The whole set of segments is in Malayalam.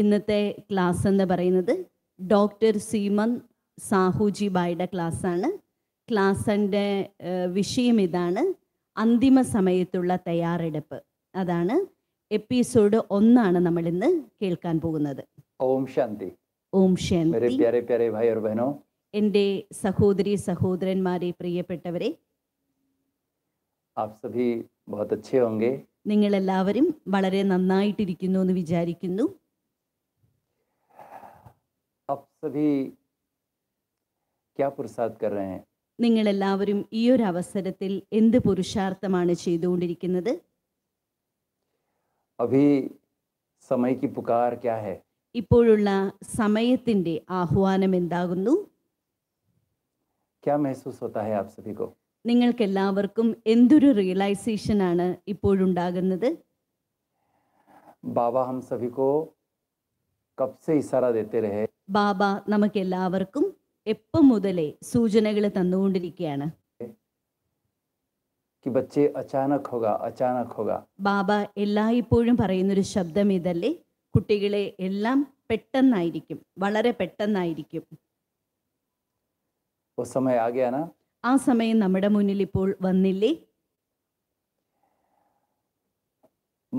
ഇന്നത്തെ ക്ലാസ് എന്ന് പറയുന്നത് ഡോക്ടർ സീമൻ സാഹുജി ബായുടെ ക്ലാസ്സാണ് ക്ലാസ്സിൻ്റെ വിഷയം ഇതാണ് അന്തിമ സമയത്തുള്ള തയ്യാറെടുപ്പ് അതാണ് എപ്പിസോഡ് ഒന്നാണ് നമ്മൾ ഇന്ന് കേൾക്കാൻ പോകുന്നത് ഓം ശാന്തി ഓം ശാന്തി എൻ്റെ സഹോദരി സഹോദരന്മാരെ പ്രിയപ്പെട്ടവരെ നിങ്ങൾ എല്ലാവരും വളരെ നന്നായിട്ടിരിക്കുന്നു എന്ന് വിചാരിക്കുന്നു നിങ്ങൾ എല്ലാവരും ഈ ഒരു അവസരത്തിൽ എന്ത് പുരുഷാർത്ഥമാണ് ചെയ്തുകൊണ്ടിരിക്കുന്നത് ഇപ്പോഴുള്ള സമയത്തിന്റെ ആഹ്വാനം എന്താകുന്നു നിങ്ങൾക്ക് എല്ലാവർക്കും എന്തൊരു റിയലൈസേഷൻ ആണ് ഇപ്പോഴുണ്ടാകുന്നത് ബാബാ ഹം സഭി കോ കബ് സേ ഇഷാര ദേത്തെ രഹേ ബാബ നമുക്ക് എല്ലാവർക്കും എപ്പം മുതലേ സൂചനകൾ തന്നുകൊണ്ടിരിക്കുകയാണ് ബാബ എല്ലായ്പ്പോഴും പറയുന്നൊരു ശബ്ദം ഇതല്ലേ കുട്ടികളെ എല്ലാം പെട്ടെന്നായിരിക്കും വളരെ പെട്ടെന്നായിരിക്കും ആ സമയം നമ്മുടെ മുന്നിൽ ഇപ്പോൾ വന്നില്ലേ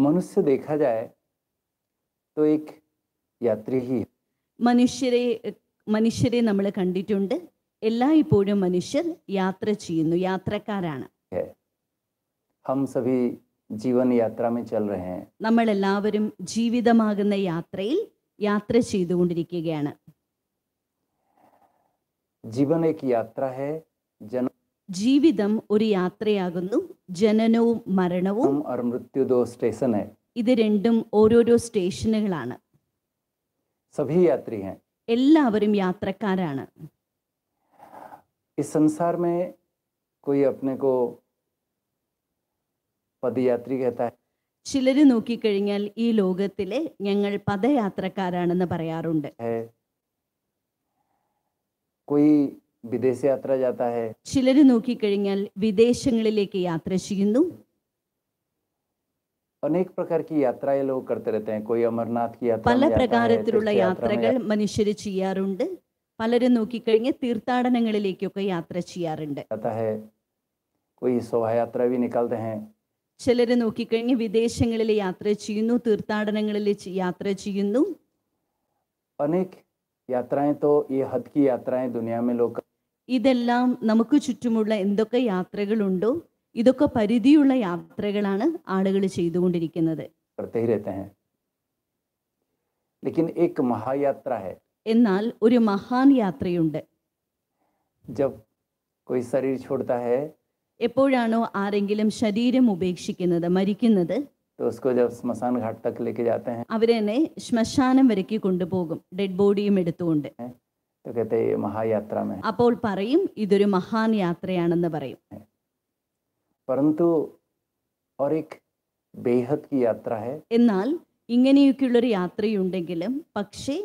മനുഷ്യ ദേഖാ ജായ तो മനുഷ്യരെ മനുഷ്യരെ നമ്മൾ കണ്ടിട്ടുണ്ട് എല്ലായ്പ്പോഴും മനുഷ്യർ യാത്ര ചെയ്യുന്നു യാത്രക്കാരാണ് ജീവൻ നമ്മൾ എല്ലാവരും ജീവിതമാകുന്ന യാത്രയിൽ യാത്ര ചെയ്തുകൊണ്ടിരിക്കുകയാണ് ജീവിതം ഒരു യാത്രയാകുന്നു ജനനവും മരണവും സ്റ്റേഷൻ ഇത് രണ്ടും ഓരോരോ സ്റ്റേഷനുകളാണ് സഭി യാത്രി ഹൈ എല്ലാവരും യാത്രക്കാരാണ് इस संसार में कोई अपने को പദയാത്രി കേട്ടാ ചിലർ നോക്കിക്കഴിഞ്ഞാൽ ഈ ലോകത്തിലെ ഞങ്ങൾ പദയാത്രക്കാരാണെന്ന് പറയാറുണ്ട് ചിലർ നോക്കിക്കഴിഞ്ഞാൽ വിദേശങ്ങളിലേക്ക് യാത്ര ചെയ്യുന്നു അനേക പ്രകാര യാത്ര ലോക കർത്തെ രഹത്തെ അമർനാഥ് കി യാത്ര പല പ്രകാരത്തിലുള്ള യാത്രകൾ മനുഷ്യർ ചെയ്യാറുണ്ട് പലരും നോക്കിക്കഴിഞ്ഞ് തീർത്ഥാടനങ്ങളിലേക്കൊക്കെ യാത്ര ചെയ്യാറുണ്ട് कोई शोभायात्रा भी निकालते हैं ചിലർ നോക്കിക്കഴിഞ്ഞ് വിദേശങ്ങളിൽ യാത്ര ചെയ്യുന്നു തീർത്ഥാടനങ്ങളിൽ യാത്ര ചെയ്യുന്നു അനേക് യാത്രയെ തോ ഈ ഹദ് കി യാത്രയെ ദുനിയാ മേ ലോക ഇതെല്ലാം നമുക്ക് ചുറ്റുമുള്ള എന്തൊക്കെ യാത്രകളുണ്ടോ ഇതൊക്കെ പരിധിയുള്ള യാത്രകളാണ് ആളുകൾ ചെയ്തുകൊണ്ടിരിക്കുന്നത് എന്നാൽ ഒരു മഹാൻ യാത്രയുണ്ട് എപ്പോഴാണോ ആരെങ്കിലും ശരീരം ഉപേക്ഷിക്കുന്നത് മരിക്കുന്നത് അവരെന്നെ ശ്മശാനം വരയ്ക്ക് കൊണ്ടുപോകും ഡെഡ് ബോഡിയും എടുത്തുകൊണ്ട് അപ്പോൾ പറയും ഇതൊരു മഹാൻ യാത്രയാണെന്ന് പറയും परंतु और एक ബേഹത് യാത്ര എന്നാൽ ഇങ്ങനെയൊക്കെയുള്ളൊരു യാത്രയുണ്ടെങ്കിലും പക്ഷേ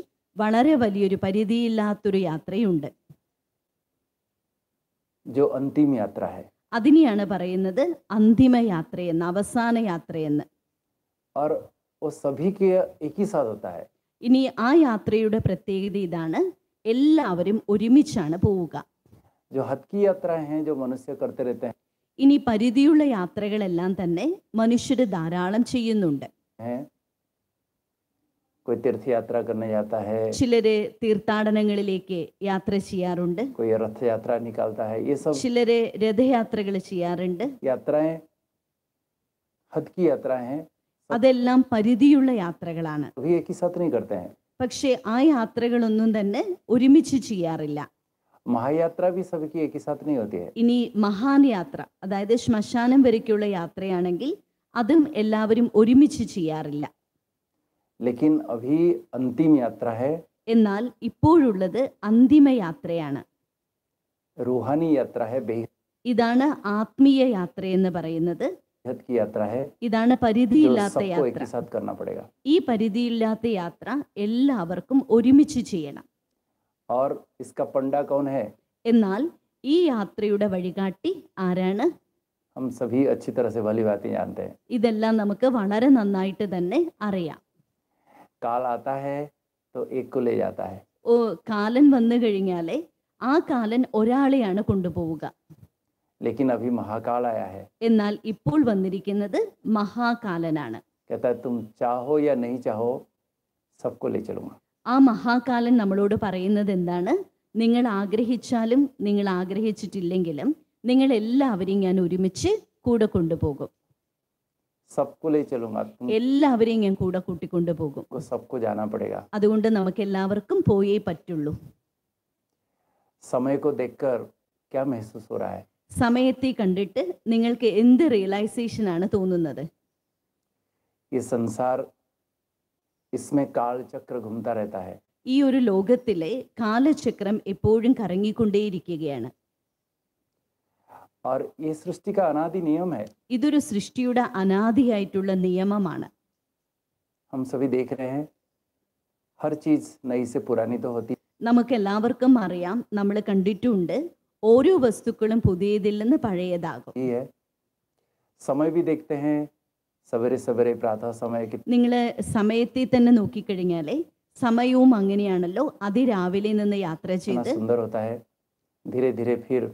വളരെ വലിയൊരു പരിധിയില്ലാത്തൊരു യാത്രയുണ്ട് ജോ അന്തിമ യാത്ര അതിനെയാണ് പറയുന്നത് അന്തിമ യാത്രയെന്ന് അവസാന യാത്രയെന്ന് ഇനി ആ യാത്രയുടെ പ്രത്യേകത ഇതാണ് എല്ലാവരും ഒരുമിച്ചാണ് പോവുക ജോ ഹത്ത് കി യാത്ര ഹെ ജോ മനുഷ്യ കർത്തേ രഹത്തെ ഹെ ഇനി പരിധിയുള്ള യാത്രകളെല്ലാം തന്നെ മനുഷ്യർ ധാരാളം ചെയ്യുന്നുണ്ട് ചിലര് തീർത്ഥാടനങ്ങളിലേക്ക് യാത്ര ചെയ്യാറുണ്ട് രഥയാത്ര ചിലര് രഥയാത്രകൾ ചെയ്യാറുണ്ട് അതെല്ലാം പരിധിയുള്ള യാത്രകളാണ് പക്ഷേ ആ യാത്രകളൊന്നും തന്നെ ഒരുമിച്ച് ചെയ്യാറില്ല മഹായാത്ര भी ഇനി മഹാൻ യാത്ര അതായത് ശ്മശാനം വരേക്കുള്ള യാത്രയാണെങ്കിൽ അതും എല്ലാവരും ഒരുമിച്ച് ചെയ്യാറില്ല എന്നാൽ ഇപ്പോഴുള്ളത് അന്തിമ യാത്രയാണ് रूहानी यात्रा ഇതാണ് ആത്മീയ യാത്ര എന്ന് പറയുന്നത് ഇതാണ് പരിധിയില്ലാത്ത യാത്ര ഈ പരിധിയില്ലാത്ത യാത്ര എല്ലാവർക്കും ഒരുമിച്ച് ചെയ്യണം എന്നാൽ ഈ യാത്രയുടെ വഴികാട്ടി ആരാണ് ഇതെല്ലാം നമുക്ക് വളരെ നന്നായിട്ട് തന്നെ അറിയാം ഓ കാലൻ വന്നു കഴിഞ്ഞാലേ ആ കാലൻ ഒരാളെയാണ് കൊണ്ടുപോവുക എന്നാൽ ഇപ്പോൾ വന്നിരിക്കുന്നത് മഹാകാലനാണ് कहता तुम चाहो या नहीं चाहो सबको ले चलूंगा ആ മഹാകാലൻ നമ്മളോട് പറയുന്നത് എന്താണ് നിങ്ങൾ ആഗ്രഹിച്ചാലും നിങ്ങൾ ആഗ്രഹിച്ചിട്ടില്ലെങ്കിലും നിങ്ങൾ എല്ലാവരെയും ഞാൻ ഒരുമിച്ച് കൂടെ കൊണ്ടുപോകും എല്ലാവരെയും ഞാൻ കൂടെ കൂട്ടിക്കൊണ്ടു പോകും അതുകൊണ്ട് നമുക്ക് എല്ലാവർക്കും പോയേ പറ്റുള്ളൂ സമയത്തെ കണ്ടിട്ട് നിങ്ങൾക്ക് എന്ത് റിയലൈസേഷൻ ആണ് തോന്നുന്നത് ഈ इसमें കാൽചക്ര घूमता रहता है ഈ ഒരു ലോകത്തിലെ കാലചക്രം എപ്പോഴും കറങ്ങിക്കൊണ്ടേയിരിക്കുകയാണ് और ये सृष्टि का अनादि नियम है ഇതൊരു സൃഷ്ടിയുടെ അനാദിയായിട്ടുള്ള നിയമമാണ് हम सभी देख रहे हैं हर चीज नई से पुरानी तो होती നമുക്ക് എല്ലാവർക്കും അറിയാം നമ്മൾ കണ്ടിട്ടുണ്ട് ഓരോ വസ്തുക്കളും പുതിയതിൽ നിന്ന് പഴയതാകും ये समय भी देखते हैं സബരെ സബരെ പ്രാഥാസമയക്ക് നിങ്ങൾ സമയത്തിൽ തന്നെ നോക്കിക്കഴിഞ്ഞാലേ സമയവും അങ്ങനെയാണല്ലോ അതിരാവിലെ നിന്ന് യാത്ര ചെയ്ത് സുന്ദർ ധീരെ ധീരെ ഫിർ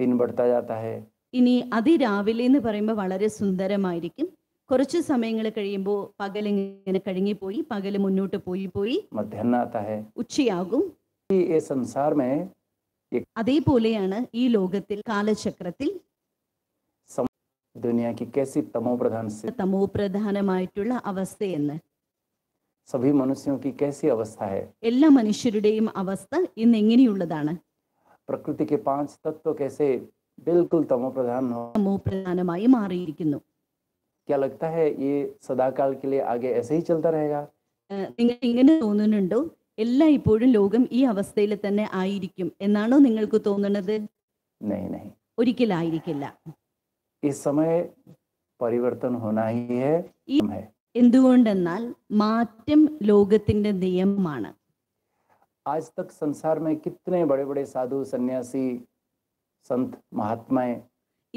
ദിൻ ബഡ്താ ജാത്താ ഇനി അതിരാവിലെ എന്ന് പറയുമ്പോൾ വളരെ സുന്ദരമായിരിക്കും കുറച്ച് സമയങ്ങൾ കഴിയുമ്പോൾ പകൽ ഇങ്ങനെ പോയി പകൽ മുന്നോട്ട് പോയി പോയി ഉച്ചയാകും അതേപോലെയാണ് ഈ ലോകത്തിൽ കാലചക്രത്തിൽ ദുനിയാക്ക് കേസി തമോ പ്രധാന തമോ പ്രധാനമായിട്ടുള്ള അവസ്ഥയെന്ന് സഭി മനുഷ്യർക്ക് കേസി അവസ്ഥ എല്ലാ മനുഷ്യരുടെയും അവസ്ഥ ഇന്ന് എങ്ങനെയുള്ളതാണ് പ്രകൃതിക്ക് പാഞ്ച് തത്വ കേസെ ബിൽക്കുൽ തമോ പ്രധാന തമോ പ്രധാനമായി മാറിയിരിക്കുന്നു क्या लगता है ये सदाकाल के लिए आगे ऐसे ही चलता रहेगा നിങ്ങൾ ഇങ്ങനെ തോന്നുന്നുണ്ടോ എല്ലാ ഇപ്പോഴും ലോകം ഈ അവസ്ഥയിൽ തന്നെ ആയിരിക്കും എന്നാണോ നിങ്ങൾക്ക് തോന്നുന്നത് ഒരിക്കലായിരിക്കില്ല इस സമയ പരിവർത്തൻ എന്തുകൊണ്ടെന്നാൽ മാറ്റം ലോകത്തിന്റെ നിയമമാണ് ആജ് തക് संसार में ബഡെ बड़े बड़े साधु सन्यासी संत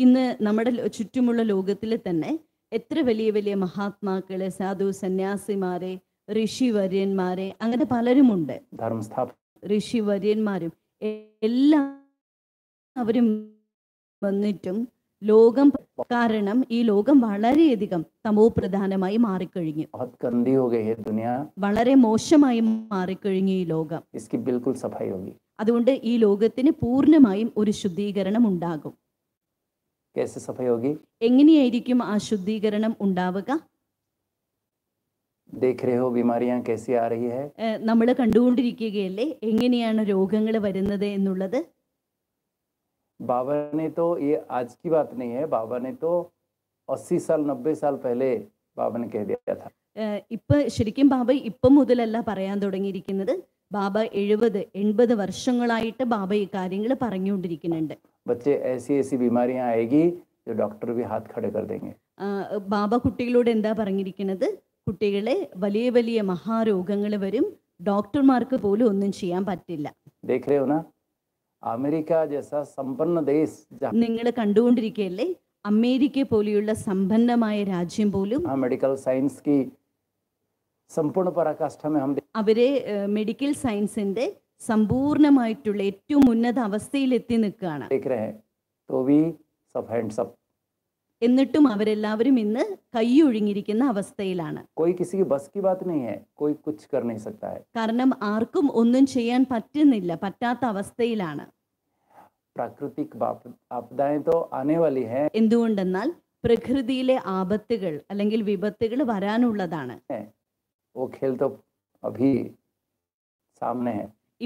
ഇന്ന് നമ്മുടെ ചുറ്റുമുള്ള ലോകത്തിൽ തന്നെ എത്ര വലിയ വലിയ മഹാത്മാക്കളെ സാധു സന്യാസിമാരെ ഋഷിവര്യന്മാരെ അങ്ങനെ പലരുമുണ്ട് ഋഷിവര്യന്മാരും എല്ലാ അവരും വന്നിട്ടും ലോകം കാരണം ഈ ലോകം വളരെയധികം തമോ പ്രധാനമായി മാറിക്കഴിഞ്ഞു വളരെ മോശമായി മാറിക്കഴിഞ്ഞു ഈ ലോകം അതുകൊണ്ട് ഈ ലോകത്തിന് പൂർണ്ണമായും ഒരു ശുദ്ധീകരണം ഉണ്ടാകും എങ്ങനെയായിരിക്കും ആ ശുദ്ധീകരണം ഉണ്ടാവുക നമ്മൾ കണ്ടുകൊണ്ടിരിക്കുകയല്ലേ എങ്ങനെയാണ് രോഗങ്ങൾ വരുന്നത് എന്നുള്ളത് बाबा ने तो ये आज की बात नहीं है बाबा ने तो 80 साल 90 साल पहले बाबा ने कह दिया था ഇപ്പൊ ശരിക്കും ബാബ ഇപ്പം മുതലല്ല പറയാൻ തുടങ്ങിയിരിക്കുന്നത് ബാബ എഴുപത് എൺപത് വർഷങ്ങളായിട്ട് ബാബ ഈ കാര്യങ്ങൾ പറഞ്ഞുകൊണ്ടിരിക്കുന്നുണ്ട് ബച്ചെ ऐसी ऐसी बीमारियां आएगी जो डॉक्टर भी हाथ खड़े कर देंगे ബാബ കുട്ടികളോട് എന്താ പറഞ്ഞിരിക്കുന്നത് കുട്ടികളെ വലിയ വലിയ മഹാരോഗങ്ങൾ വരും ഡോക്ടർമാർക്ക് പോലും ഒന്നും ചെയ്യാൻ പറ്റില്ല ദേഖ് രേ ഹോ അമേരിക്ക സമ്പന്ന ദേശ് നിങ്ങൾ കണ്ടുകൊണ്ടിരിക്കുകയല്ലേ അമേരിക്ക പോലെയുള്ള സമ്പന്നമായ രാജ്യം പോലും മെഡിക്കൽ സയൻസ് സമ്പൂർണ്ണ അവരെ മെഡിക്കൽ സയൻസിന്റെ സമ്പൂർണമായിട്ടുള്ള ഏറ്റവും ഉന്നത അവസ്ഥയിൽ എത്തി നിൽക്കുകയാണ് സബ് ഹാൻഡ്സ് അപ്പ് എന്നിട്ടും അവരെല്ലാവരും ഇന്ന് കൈയൊഴുങ്ങിയിരിക്കുന്ന അവസ്ഥയിലാണ് കാരണം ആർക്കും ഒന്നും ചെയ്യാൻ പറ്റുന്നില്ല പറ്റാത്ത അവസ്ഥയിലാണ് എന്തുകൊണ്ടെന്നാൽ പ്രകൃതിയിലെ ആപത്തുകൾ അല്ലെങ്കിൽ വിപത്തുകൾ വരാനുള്ളതാണ്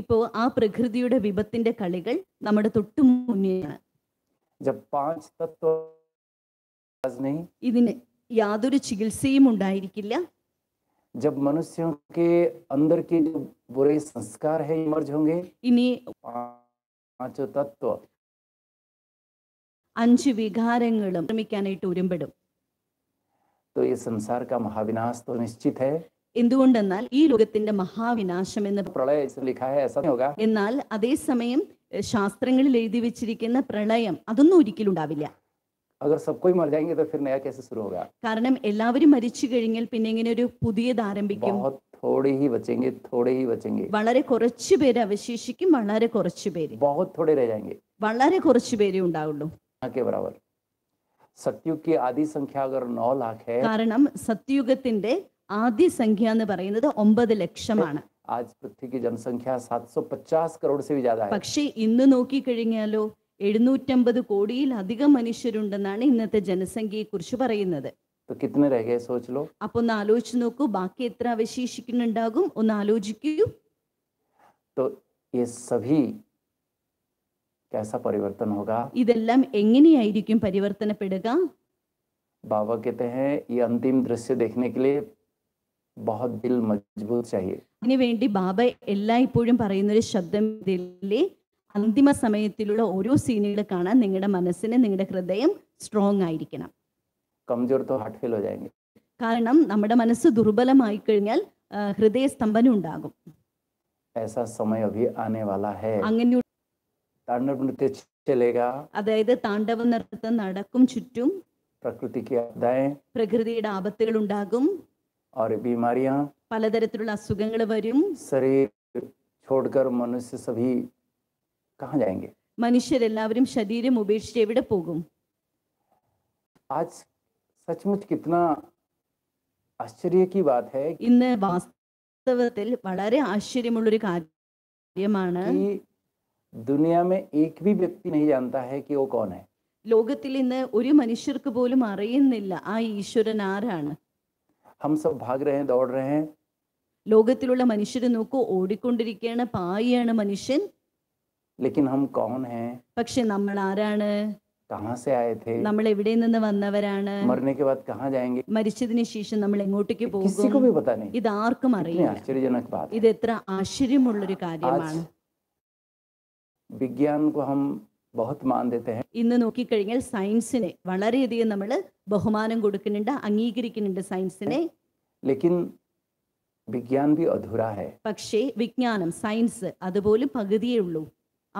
ഇപ്പോ ആ പ്രകൃതിയുടെ വിപത്തിന്റെ കളികൾ നമ്മുടെ തൊട്ടു മുന്നിലാണ് ഇതിന് യാതൊരു ചികിത്സയും ഉണ്ടായിരിക്കില്ല जब मनुष्यों के अंदर के जो बुरे संस्कार है इमर्ज होंगे ഇനി पांचों तत्व അഞ്ച് വികാരങ്ങളും ശ്രമിക്കാനായിട്ട് ഉരുമ്പെടും तो ये संसार का महाविनाश तो निश्चित है എന്തുകൊണ്ടെന്നാൽ ഈ ലോകത്തിന്റെ മഹാവിനാശം എന്ന് प्रलय लिखा है ऐसा होगा എന്നാൽ അതേസമയം ശാസ്ത്രങ്ങളിൽ എഴുതി വെച്ചിരിക്കുന്ന പ്രളയം അതൊന്നും ഒരിക്കലും ഉണ്ടാവില്ല अगर सब कोई मर जाएंगे तो फिर नया कैसे शुरू होगा കാരണം എല്ലാവരും മരിച്ചു കഴിഞ്ഞാൽ പിന്നെ ഇങ്ങനെ ഒരു പുതിയത് ആരംഭിക്കും बहुत थोड़े ही बचेंगे थोड़े ही बचेंगे വളരെ കുറച്ചു പേര് അവശേഷിക്കും വളരെ കുറച്ചു പേര് बहुत थोड़े रह जाएंगे വളരെ കുറച്ചു പേരേ ഉണ്ടാവുള്ളൂ ना के की आधी संख्या अगर नौ लाख है കാരണം സത്യുഗത്തിന്റെ ആദ്യ സംഖ്യ എന്ന് പറയുന്നത് ഒമ്പത് ലക്ഷമാണ് आज पृथ्वी की जनसंख्या 750 करोड़ से भी ज्यादा है പക്ഷേ ഇന്ന് കഴിഞ്ഞാലോ എഴുന്നൂറ്റമ്പത് കോടിയിലധികം മനുഷ്യരുണ്ടെന്നാണ് ഇന്നത്തെ കുറിച്ച് പറയുന്നത് तो रह सोच लो ഒന്ന് ആലോചിച്ച് നോക്കൂ ബാക്കി എത്ര അവശേഷിക്കുന്നുണ്ടാകും ഒന്ന് ആലോചിക്കൂ तो ये सभी कैसा परिवर्तन होगा ഇതെല്ലാം എങ്ങനെയായിരിക്കും പരിവർത്തനപ്പെടുക बाबा कहते हैं ये अंतिम दृश्य देखने के लिए बहुत दिल मजबूत चाहिए അതിനുവേണ്ടി ബാബ എല്ലായ്പ്പോഴും പറയുന്ന ഒരു ശബ്ദം ഇതില്ലേ അന്തിമ സമയത്തിലുള്ള ഓരോ സീനുകൾ കാണാൻ നിങ്ങളുടെ മനസ്സിന് നിങ്ങളുടെ ഹൃദയം സ്ട്രോങ് ആയിരിക്കണം കാരണം നമ്മുടെ മനസ്സ് ദുർബലമായി കഴിഞ്ഞാൽ ഹൃദയ സ്തംഭനം ഉണ്ടാകും അങ്ങനെ അതായത് താണ്ഡവ നൃത്തം നടക്കും ചുറ്റും പ്രകൃതിയുടെ ആപത്തുകൾ ഉണ്ടാകും പലതരത്തിലുള്ള അസുഖങ്ങൾ വരും ശരീരം छोड़कर कहाँ जाएंगे എല്ലാവരും ശരീരം ഉപേക്ഷിച്ച് എവിടെ പോകും आज सचमुच कितना आश्चर्य की बात है ഇന്ന് വാസ്തവത്തിൽ വളരെ ഒരു കാര്യമാണ് कि दुनिया में एक भी व्यक्ति नहीं जानता है कि वो कौन है ലോകത്തിൽ ഇന്ന് ഒരു മനുഷ്യർക്ക് പോലും അറിയുന്നില്ല ആ ഈശ്വരൻ ആരാണ് हम सब भाग रहे हैं दौड़ रहे हैं ലോകത്തിലുള്ള മനുഷ്യരെ നോക്കൂ ഓടിക്കൊണ്ടിരിക്കുകയാണ് പായാണ് മനുഷ്യൻ ലേക്കിൻ ഹം കൗൺ हैं പക്ഷെ നമ്മൾ ആരാണ് कहाँ से आए थे നമ്മൾ എവിടെ നിന്ന് വന്നവരാണ് मरने के बाद कहाँ जाएंगे മരിച്ചതിന് ശേഷം നമ്മൾ എങ്ങോട്ടേക്ക് किसी को പോകും भी पता नहीं ഇത് ആർക്കും അറിയില്ല आश्चर्यजनक बात ഇത് എത്ര ആശ്ചര്യമുള്ള ഒരു കാര്യമാണ് വിജ്ഞാൻ विज्ञान को हम बहुत मान देते हैं ഇന്ന് കഴിഞ്ഞാൽ സയൻസിനെ വളരെ അധികം നമ്മൾ ബഹുമാനം കൊടുക്കുന്നുണ്ട് അംഗീകരിക്കുന്നുണ്ട് സയൻസിനെ ലേക്കിൻ വിജ്ഞാൻ भी अधूरा है പക്ഷേ വിജ്ഞാനം സയൻസ് അതുപോലും പകുതിയേ ഉള്ളൂ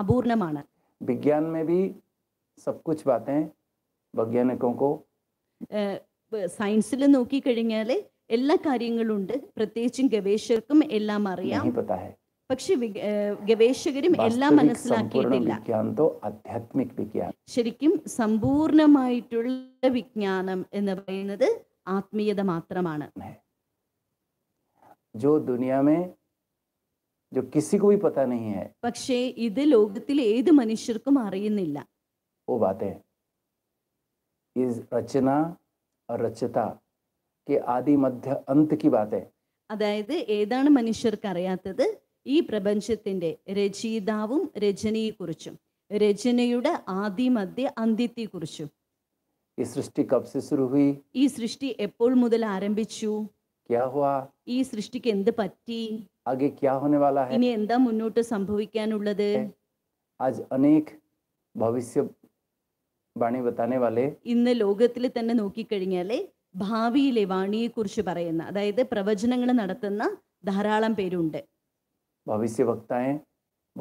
അപൂർണമാണ് विज्ञान में सब कुछ बातें को സയൻസിൽ നോക്കി എല്ലാ എല്ലാ ഉണ്ട് പ്രത്യേകിച്ചും ഗവേഷകർക്കും എല്ലാം അറിയാം പക്ഷെ ഗവേഷകരും എല്ലാം മനസ്സിലാക്കിയിട്ടില്ല ശരിക്കും സമ്പൂർണമായിട്ടുള്ള വിജ്ഞാനം എന്ന് പറയുന്നത് ആത്മീയത മാത്രമാണ് ജോ ദുനിയാ जो किसी को भी पता नहीं है പക്ഷേ ഇത് ലോകത്തിൽ ഏത് മനുഷ്യർക്കും അറിയുന്നില്ല ഓ बातें इस रचना और के आदि मध्य अंत की बातें അതായത് ഏതാണ് മനുഷ്യർക്ക് അറിയാത്തത് ഈ പ്രപഞ്ചത്തിന്റെ രചയിതാവും രചനയെക്കുറിച്ചും രചനയുടെ ആദി മധ്യ അന്ത്യത്തെക്കുറിച്ചും ഈ സൃഷ്ടി കബ് സെ ശുരു ഹുയി ഈ സൃഷ്ടി എപ്പോൾ മുതൽ ആരംഭിച്ചു क्या हुआ ഈ സൃഷ്ടിക്ക് എന്ത് പറ്റി आगे क्या होने वाला है ഇനി എന്താ മുന്നോട്ട് സംഭവിക്കാനുള്ളത് आज अनेक भविष्य बाणी बताने वाले ഇന്ന് ലോകത്തിൽ തന്നെ നോക്കിക്കഴിഞ്ഞാൽ ഭാവിയിലെ വാണിയെക്കുറിച്ച് പറയുന്ന അതായത് പ്രവചനങ്ങൾ നടത്തുന്ന ധാരാളം പേരുണ്ട് भविष्य वक्ताएं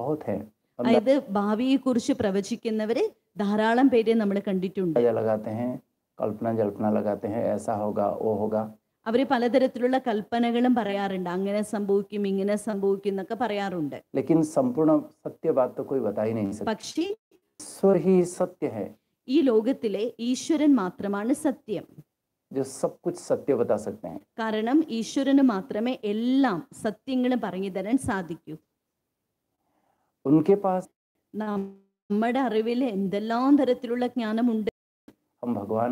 बहुत हैं हम അതായത് ഭാവിയെക്കുറിച്ച് പ്രവചിക്കുന്നവര് ധാരാളം പേരെ നമ്മൾ കണ്ടിട്ടുണ്ട് लगाते हैं कल्पना जल्पना लगाते हैं ऐसा होगा वो होगा അവർ പലതരത്തിലുള്ള കൽപ്പനകളും പറയാറുണ്ട് അങ്ങനെ സംഭവിക്കും ഇങ്ങനെ സംഭവിക്കും എന്നൊക്കെ പറയാറുണ്ട് പക്ഷേ ഈ ലോകത്തിലെ ഈശ്വരൻ മാത്രമാണ് സത്യം जो सब कुछ सत्य बता सकते हैं കാരണം ഈശ്വരന് മാത്രമേ എല്ലാം സത്യങ്ങളും പറഞ്ഞു തരാൻ സാധിക്കൂ നമ്മുടെ അറിവിൽ എന്തെല്ലാം തരത്തിലുള്ള ജ്ഞാനമുണ്ട് ഭഗവാൻ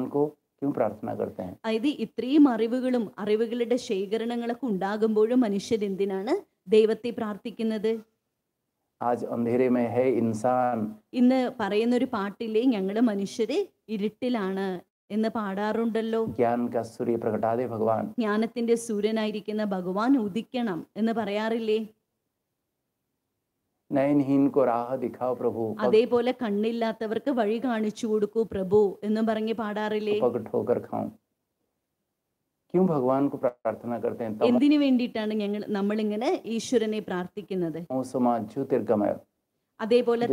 ക്यों പ്രാർത്ഥന करते हैं അതായത് ഇത്രയും അറിവുകളും അറിവുകളുടെ ശേഖരണങ്ങളൊക്കെ ഉണ്ടാകുമ്പോഴും മനുഷ്യർ എന്തിനാണ് ദൈവത്തെ പ്രാർത്ഥിക്കുന്നത് ഇന്ന് പറയുന്ന ഒരു പാട്ടില്ലേ ഞങ്ങളുടെ മനുഷ്യര് ഇരുട്ടിലാണ് എന്ന് പാടാറുണ്ടല്ലോ ജ്ഞാനത്തിന്റെ സൂര്യനായിരിക്കുന്ന ഭഗവാൻ ഉദിക്കണം എന്ന് പറയാറില്ലേ നയൻഹീൻകോ ദിഖാ പ്രഭു അതേപോലെ കണ്ണില്ലാത്തവർക്ക് വഴി കാണിച്ചു കൊടുക്കൂ പ്രഭു എന്ന് പറഞ്ഞ് പാടാറില്ലേ ഠോകർ ഖാം ക്യൂ ഭഗവാൻ പ്രാർത്ഥന കർത്തേ എന്തിനു വേണ്ടിയിട്ടാണ് ഞങ്ങൾ നമ്മൾ ഇങ്ങനെ ഈശ്വരനെ പ്രാർത്ഥിക്കുന്നത് ജ്യോതിർഗമയ അതേപോലെ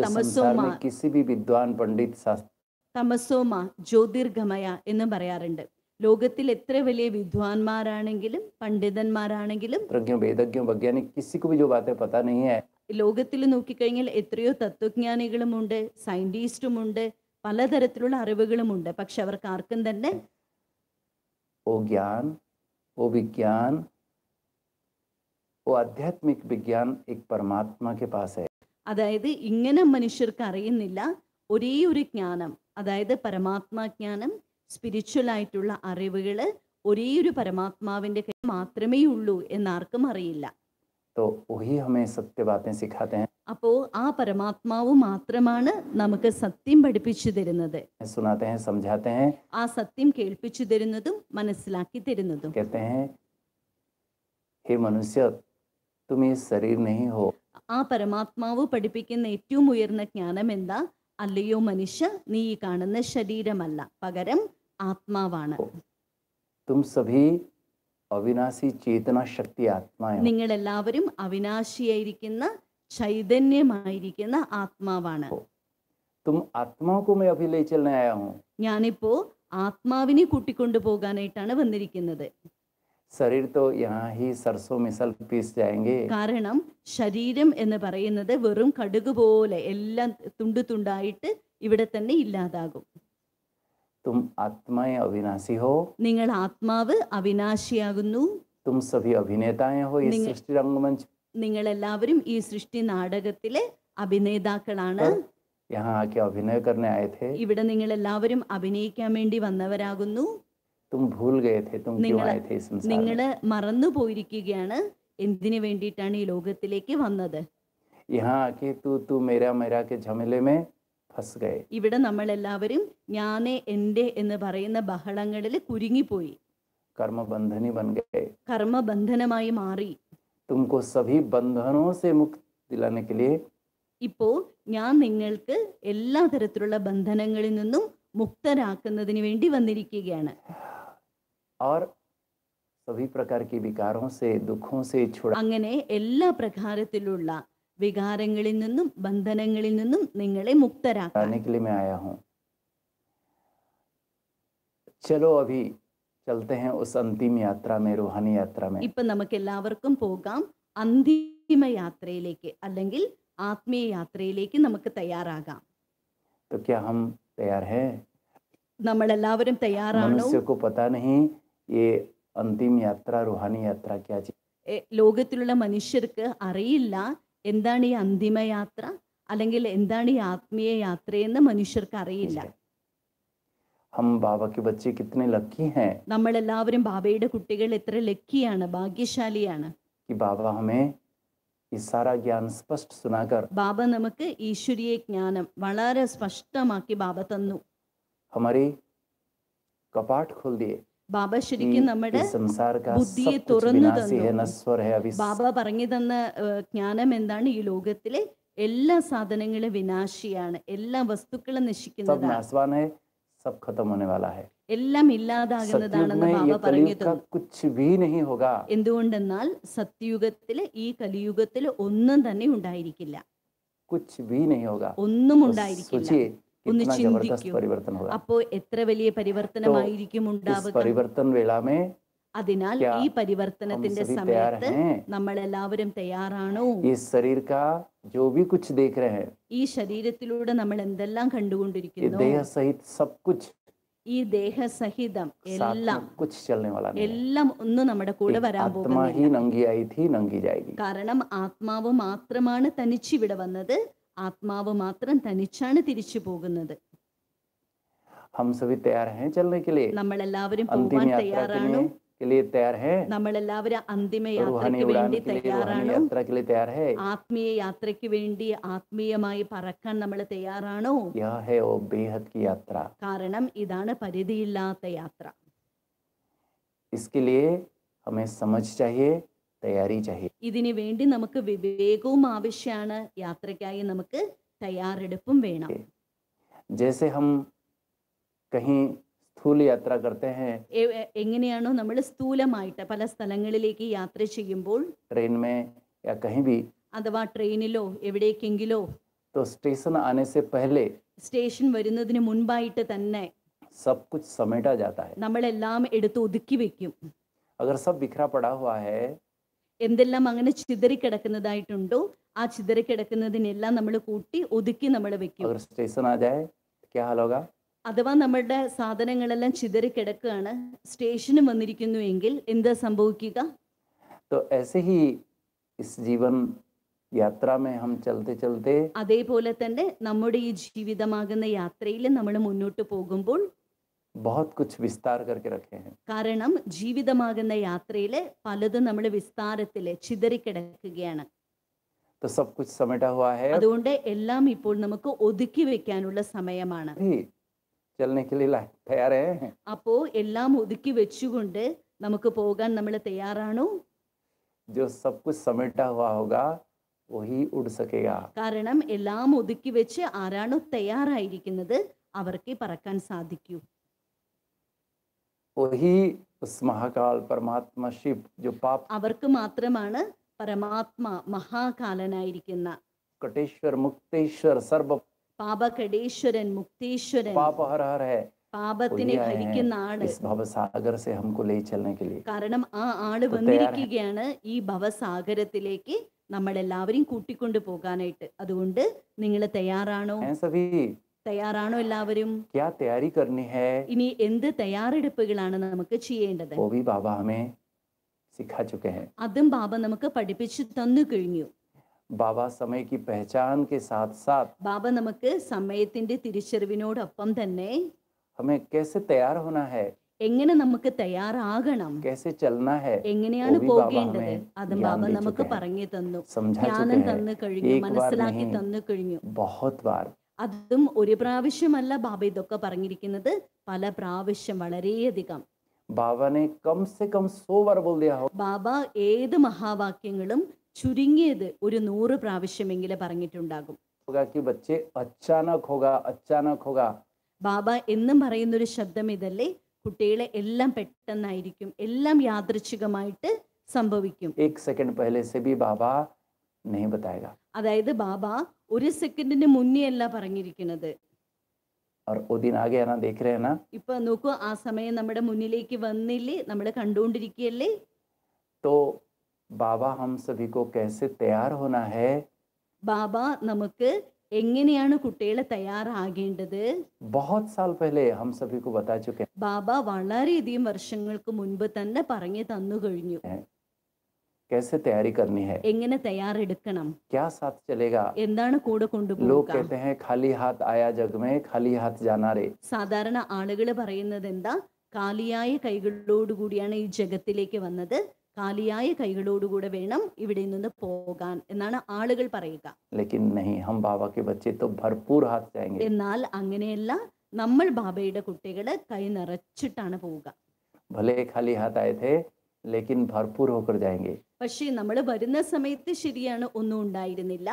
किसी भी विद्वान पंडित शास्त्र തമസോമ ജ്യോതിർഗമയ എന്ന് പറയാറുണ്ട് ലോകത്തിൽ എത്ര വലിയ വിദ്വാൻമാരാണെങ്കിലും പണ്ഡിതന്മാരാണെങ്കിലും ലോകത്തിൽ നോക്കിക്കഴിഞ്ഞാൽ എത്രയോ തത്വജ്ഞാനികളുമുണ്ട് സയന്റിസ്റ്റുമുണ്ട് പലതരത്തിലുള്ള അറിവുകളുമുണ്ട് പക്ഷെ അവർക്ക് ആർക്കും തന്നെ ഓ ജ്ഞാൻ ഓ വിജ്ഞാൻ ഓ ആധ്യാത്മിക് വിജ്ഞാൻ എക് പരമാത്മാക്ക് കെ പാസ് അതായത് ഇങ്ങനെ മനുഷ്യർക്ക് അറിയുന്നില്ല ഒരേ ഒരു ജ്ഞാനം അതായത് പരമാത്മാജ്ഞാനം സ്പിരിച്വൽ ആയിട്ടുള്ള അറിവുകൾ ഒരേ ഒരു പരമാത്മാവിൻ്റെ കയ്യിൽ മാത്രമേ ഉള്ളൂ എന്നാർക്കും അറിയില്ല तो वही हमें सत्य बातें सिखाते हैं അപ്പോൾ ആ പരമാത്മാവ് മാത്രമാണ് നമുക്ക് സത്യം പഠിപ്പിച്ചു തരുന്നത് सुनाते हैं समझाते हैं ആ സത്യം കേൾപ്പിച്ചു തരുന്നതും മനസ്സിലാക്കി തരുന്നതും कहते हैं हे मनुष्य तुम ये शरीर नहीं हो ആ പരമാത്മാവ് പഠിപ്പിക്കുന്ന ഏറ്റവും ഉയർന്ന ജ്ഞാനം എന്താ അല്ലയോ മനുഷ്യ നീ കാണുന്ന ശരീരമല്ല പകരം ആത്മാവാണ് तुम सभी അവിനാശി ചേതന ശക്തി ആത്മാ നിങ്ങൾ എല്ലാവരും അവിനാശിയായിരിക്കുന്ന ചൈതന്യമായിരിക്കുന്ന ആത്മാവാണ് ഞാനിപ്പോ ആത്മാവിനെ കൂട്ടിക്കൊണ്ടു പോകാനായിട്ടാണ് വന്നിരിക്കുന്നത് ശരീർ കാരണം ശരീരം എന്ന് പറയുന്നത് വെറും കടുക് പോലെ എല്ലാം തുണ്ടു തുണ്ടായിട്ട് ഇവിടെ തന്നെ ഇല്ലാതാകും തും ആത്മായ അവിനാശി ഹോ നിങ്ങൾ ആത്മാവ് അവിനാശിയാകുന്നു തും സഭി അഭിനേതായ ഹോ ഈ സൃഷ്ടി രംഗമഞ്ച് നിങ്ങൾ എല്ലാവരും ഈ സൃഷ്ടി നാടകത്തിലെ അഭിനേതാക്കളാണ് ഇവിടെ നിങ്ങൾ എല്ലാവരും അഭിനയിക്കാൻ വേണ്ടി വന്നവരാകുന്നു നിങ്ങൾ മറന്നു പോയിരിക്കുകയാണ് എന്തിനു വേണ്ടിയിട്ടാണ് ഈ ലോകത്തിലേക്ക് വന്നത് ഇവിടെ നമ്മൾ എല്ലാവരും ഞാനേ എന്റെ എന്ന് പറയുന്ന ബഹളങ്ങളിൽ കുരുങ്ങിപ്പോയി കർമ്മബന്ധനി ബൻ കർമ്മബന്ധനമായി മാറി തുംകോ സഭി ബന്ധനോ സെ മുക്തി ദിലാനെ ഇപ്പോൾ ഞാൻ നിങ്ങൾക്ക് എല്ലാ തരത്തിലുള്ള ബന്ധനങ്ങളിൽ നിന്നും മുക്തരാക്കുന്നതിന് വേണ്ടി വന്നിരിക്കുകയാണ് और സഭി പ്രകാർ കി വികാരോ സെ ദുഃഖോ സെ അങ്ങനെ എല്ലാ പ്രകാരത്തിലുള്ള വികാരങ്ങളിൽ നിന്നും ബന്ധനങ്ങളിൽ നിന്നും നിങ്ങളെ മുക്തരാക്കാൻ ഇപ്പൊ നമുക്ക് എല്ലാവർക്കും പോകാം അന്തിമ യാത്രയിലേക്ക് അല്ലെങ്കിൽ ആത്മീയ യാത്രയിലേക്ക് നമുക്ക് തയ്യാറാകാം तो क्या हम तैयार हैं നമ്മൾ എല്ലാവരും തയ്യാറാണോ ലോകത്തിലുള്ള മനുഷ്യർക്ക് അറിയില്ല എന്താണ് ഈ അന്തിമയാത്ര അല്ലെങ്കിൽ എന്താണ് ഈ ആത്മീയ യാത്രയെന്ന് മനുഷ്യർക്ക് അറിയില്ല നമ്മൾ എല്ലാവരും ബാബയുടെ കുട്ടികൾ എത്ര ലക്കിയാണ് ഭാഗ്യശാലിയാണ് ബാബ നമുക്ക് ഈശ്വരിയെ ജ്ഞാനം വളരെ സ്പഷ്ടമാക്കി ബാബ തന്നു കപാട്ട് ബാബ ശരിക്കും നമ്മുടെ ബുദ്ധിയെ തുറന്നു തന്നു ബാബ പറഞ്ഞു തന്ന ജ്ഞാനം എന്താണ് ഈ ലോകത്തിലെ എല്ലാ സാധനങ്ങളും വിനാശിയാണ് എല്ലാ വസ്തുക്കളും നശിക്കുന്നതാണ് सब खत्म होने वाला है എല്ലാം ഇല്ലാതാകുന്നതാണെന്ന് ബാബ പറഞ്ഞു എന്തുകൊണ്ടെന്നാൽ സത്യുഗത്തില് ഈ കലിയുഗത്തില് ഒന്നും തന്നെ ഉണ്ടായിരിക്കില്ല ഒന്നും ഉണ്ടായിരിക്കില്ല ഒന്ന് ചിന്തിക്കൂ അപ്പോ എത്ര വലിയ പരിവർത്തനമായിരിക്കും ഉണ്ടാവുക അതിനാൽ ഈ പരിവർത്തനത്തിന്റെ സമയത്ത് നമ്മൾ എല്ലാവരും തയ്യാറാണോ ഈ ശരീര ജോ ഭി കുച്ച് ദേഖ് ഈ ശരീരത്തിലൂടെ നമ്മൾ എന്തെല്ലാം കണ്ടുകൊണ്ടിരിക്കുന്നു ദേഹ സഹിത സബ് കുച്ച് ഈ ദേഹസഹിതം എല്ലാം എല്ലാം ഒന്ന് നമ്മുടെ കൂടെ വരാൻ പോകുന്നു കാരണം ആത്മാവ് മാത്രമാണ് തനിച്ചിവിടെ വന്നത് ആത്മാവ് മാത്രം തനിച്ചാണ് തിരിച്ചു പോകുന്നത് നമ്മൾ എല്ലാവരും പോകാൻ നമ്മൾ എല്ലാവരും അന്തിമ വേണ്ടി യാത്ര ആത്മീയ വേണ്ടി ആത്മീയമായി പറക്കാൻ നമ്മൾ തയ്യാറാണോ यह കാരണം ഇതാണ് പരിധിയില്ലാത്ത യാത്ര इसके लिए हमें समझ चाहिए तैयारी चाहिए ഇതിനു വേണ്ടി നമുക്ക് വിവേകവും ആവശ്യമാണ് യാത്രയ്ക്കായി നമുക്ക് തയ്യാറെടുപ്പും വേണം जैसे हम कहीं സ്ഥൂല യാത്ര करते हैं എങ്ങനെയാണോ നമ്മൾ സ്ഥൂലമായിട്ട് പല സ്ഥലങ്ങളിലേക്ക് യാത്ര ചെയ്യുമ്പോൾ ट्रेन में कहीं भी അഥവാ ട്രെയിനിലോ എവിടേക്കെങ്കിലോ तो स्टेशन आने से पहले സ്റ്റേഷൻ വരുന്നതിന് മുൻപായിട്ട് തന്നെ सब कुछ समेटा जाता है നമ്മളെല്ലാം എടുത്ത് ഒതുക്കി വെക്കും अगर सब बिखरा पड़ा हुआ है എന്തെല്ലാം അങ്ങനെ ചിതറിക്കിടക്കുന്നതായിട്ടുണ്ടോ ആ ചിതറിക്കിടക്കുന്നതിനെല്ലാം നമ്മൾ കൂട്ടി ഒതുക്കി നമ്മൾ വെക്കും അഥവാ നമ്മളുടെ സാധനങ്ങളെല്ലാം ചിതറിക്കിടക്കുകയാണ് സ്റ്റേഷന് വന്നിരിക്കുന്നു എങ്കിൽ എന്താ സംഭവിക്കുക അതേപോലെ തന്നെ നമ്മുടെ ഈ ജീവിതമാകുന്ന യാത്രയിൽ നമ്മൾ മുന്നോട്ട് പോകുമ്പോൾ बहुत कुछ विस्तार करके रखे हैं കാരണം ജീവിതമാകുന്ന യാത്രയില് പലതും നമ്മൾ വിസ്താരത്തില് ചിതറിക്കിടക്കുകയാണ് तो सब कुछ समेटा हुआ है അതുകൊണ്ട് എല്ലാം ഇപ്പോൾ നമുക്ക് ഒതുക്കി വെക്കാനുള്ള സമയമാണ് चलने के लिए तैयार है അപ്പോ എല്ലാം ഒതുക്കി വെച്ചുകൊണ്ട് നമുക്ക് പോകാൻ നമ്മൾ തയ്യാറാണോ ജോ സബ് कुछ समेटा हुआ होगा वही उड़ सकेगा കാരണം എല്ലാം ഒതുക്കി വെച്ച് ആരാണോ തയ്യാറായിരിക്കുന്നത് അവർക്ക് പറക്കാൻ സാധിക്കൂ അവർക്ക് മാത്രമാണ് പരമാത്മ മഹാകാലനായിരിക്കുന്ന കടേശ്വർ പാപകടേശ്വരൻ മുക്തേശ്വരൻ പാപഹരഹർ പാപത്തിനെ ഭരിക്കുന്ന ആള് ഭവസാഗർ കാരണം ആ ആള് വന്നിരിക്കുകയാണ് ഈ ഭവസാഗരത്തിലേക്ക് നമ്മളെല്ലാവരെയും കൂട്ടിക്കൊണ്ടു പോകാനായിട്ട് അതുകൊണ്ട് നിങ്ങൾ തയ്യാറാണോ തയ്യാറാണോ എല്ലാവരും क्या तैयारी करनी है ഇനി എന്ത് തയ്യാറെടുപ്പുകളാണ് നമുക്ക് ചെയ്യേണ്ടത് वो भी बाबा हमें सिखा चुके हैं അതും ബാബ നമുക്ക് പഠിപ്പിച്ചു തന്നു കഴിഞ്ഞു बाबा समय की पहचान के साथ साथ ബാബ നമുക്ക് സമയത്തിന്റെ തിരിച്ചറിവിനോടൊപ്പം തന്നെ हमें कैसे तैयार होना है എങ്ങനെ നമുക്ക് തയ്യാറാകണം कैसे चलना है എങ്ങനെയാണ് वो भी बाबा പോകേണ്ടത് हमें അതും ബാബ ज्ञान दे നമുക്ക് चुके हैं, പറഞ്ഞു തന്നു समझा ജ്ഞാനം चुके തന്നു हैं കഴിഞ്ഞു एक बार മനസ്സിലാക്കി नहीं തന്നു കഴിഞ്ഞു बहुत बार അതും ഒരു പ്രാവശ്യമല്ല ബാബ ഇതൊക്കെ പറഞ്ഞിരിക്കുന്നത് പല പ്രാവശ്യം വളരെയധികം ബാബനെ ബാബ ഏത് മഹാവാക്യങ്ങളും ചുരുങ്ങിയത് ഒരു നൂറ് പ്രാവശ്യമെങ്കിലും പറഞ്ഞിട്ടുണ്ടാകും ബാബ എന്നും പറയുന്ന ഒരു ശബ്ദം ഇതല്ലേ കുട്ടികളെ എല്ലാം പെട്ടെന്നായിരിക്കും എല്ലാം യാദൃച്ഛികമായിട്ട് സംഭവിക്കും സെക്കൻഡ് പഹലെ സെ അതായത് ബാബ ഒരു സെക്കൻഡിന് മുന്നേ അല്ല പറഞ്ഞിരിക്കുന്നത് ഇപ്പൊ നോക്കൂ ആ സമയം നമ്മുടെ മുന്നിലേക്ക് വന്നില്ലേ നമ്മൾ കണ്ടുകൊണ്ടിരിക്കുകയല്ലേ तो ബാബ നമുക്ക് എങ്ങനെയാണ് കുട്ടികളെ തയ്യാറാകേണ്ടത് ബാബ വളരെയധികം വർഷങ്ങൾക്ക് മുൻപ് തന്നെ പറഞ്ഞു തന്നു കഴിഞ്ഞു कैसे तैयारी करनी है എങ്ങനെ തയ്യാറെടുക്കണം क्या साथ चलेगा എന്താണ് കൂടെ लोग कहते हैं खाली हाथ आया जग में खाली हाथ जाना रे സാധാരണ ആളുകൾ പറയുന്നത് എന്താ കാലിയായ കൂടിയാണ് ഈ ജഗത്തിലേക്ക് വന്നത് കാലിയായ കൈകളോടുകൂടെ വേണം ഇവിടെ നിന്ന് പോകാൻ എന്നാണ് ആളുകൾ പറയുക लेकिन नहीं हम बाबा के बच्चे तो भरपूर हाथ जाएंगे എന്നാൽ അങ്ങനെയല്ല നമ്മൾ ബാബയുടെ കുട്ടികള് കൈ നിറച്ചിട്ടാണ് പോവുക भले खाली हाथ आए थे लेकिन भरपूर होकर जाएंगे പക്ഷേ നമ്മൾ വരുന്ന സമയത്ത് ശരിയാണ് ഒന്നും ഉണ്ടായിരുന്നില്ല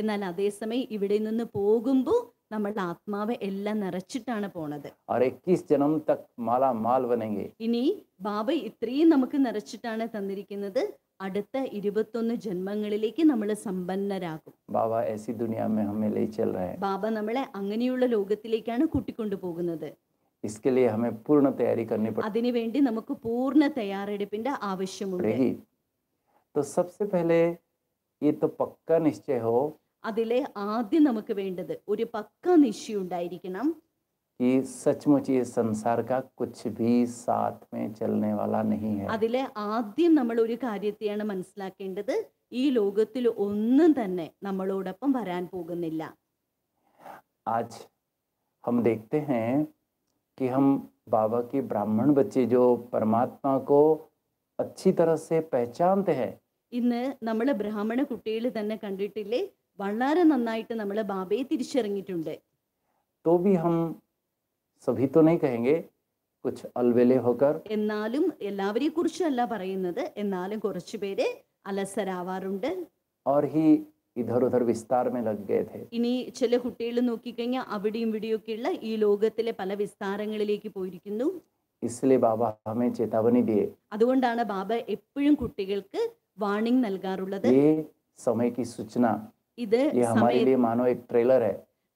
എന്നാൽ അതേസമയം ഇവിടെ നിന്ന് പോകുമ്പോൾ നമ്മളുടെ ആത്മാവ് എല്ലാം നിറച്ചിട്ടാണ് പോണത് ഇനി ബാബ ഇത്രയും നമുക്ക് നിറച്ചിട്ടാണ് തന്നിരിക്കുന്നത് അടുത്ത ഇരുപത്തൊന്ന് ജന്മങ്ങളിലേക്ക് നമ്മൾ സമ്പന്നരാകും ബാബ ऐसी दुनिया में हमें ले चल നമ്മളെ അങ്ങനെയുള്ള ലോകത്തിലേക്കാണ് കൂട്ടിക്കൊണ്ടു പോകുന്നത് इसके लिए हमें करनी അതിനുവേണ്ടി നമുക്ക് പൂർണ്ണ തയ്യാറെടുപ്പിന്റെ ആവശ്യമുണ്ട് तो सबसे पहले ये तो पक्का निश्चय हो അതിലെ ആദ്യം നമുക്ക് വേണ്ടത് ഒരു പക്ക നിശ്ചയം ഉണ്ടായിരിക്കണം कि सचमुच ये संसार का कुछ भी साथ में चलने वाला नहीं है അതിലെ ആദ്യം നമ്മൾ ഒരു കാര്യത്തെയാണ് മനസ്സിലാക്കേണ്ടത് ഈ ലോകത്തിൽ ഒന്നും തന്നെ നമ്മളോടൊപ്പം വരാൻ പോകുന്നില്ല आज हम देखते हैं कि हम बाबा के ब्राह्मण बच्चे जो परमात्मा को अच्छी तरह से पहचानते हैं ഇന്ന് നമ്മൾ ബ്രാഹ്മണ കുട്ടികൾ തന്നെ കണ്ടിട്ടില്ലേ വളരെ നന്നായിട്ട് നമ്മൾ ബാബയെ തിരിച്ചറിഞ്ഞിട്ടുണ്ട് എന്നാലും എല്ലാവരെയും കുറിച്ചല്ല പറയുന്നത് എന്നാലും കുറച്ചു പേര് അലസരാവാറുണ്ട് ഇനി ചില കുട്ടികൾ നോക്കിക്കഴിഞ്ഞാൽ അവിടെയും ഇവിടെയൊക്കെയുള്ള ഈ ലോകത്തിലെ പല വിസ്താരങ്ങളിലേക്ക് പോയിരിക്കുന്നു അതുകൊണ്ടാണ് ബാബ എപ്പോഴും കുട്ടികൾക്ക് വാർണിംഗ് നൽകാറുള്ളത് ഇത്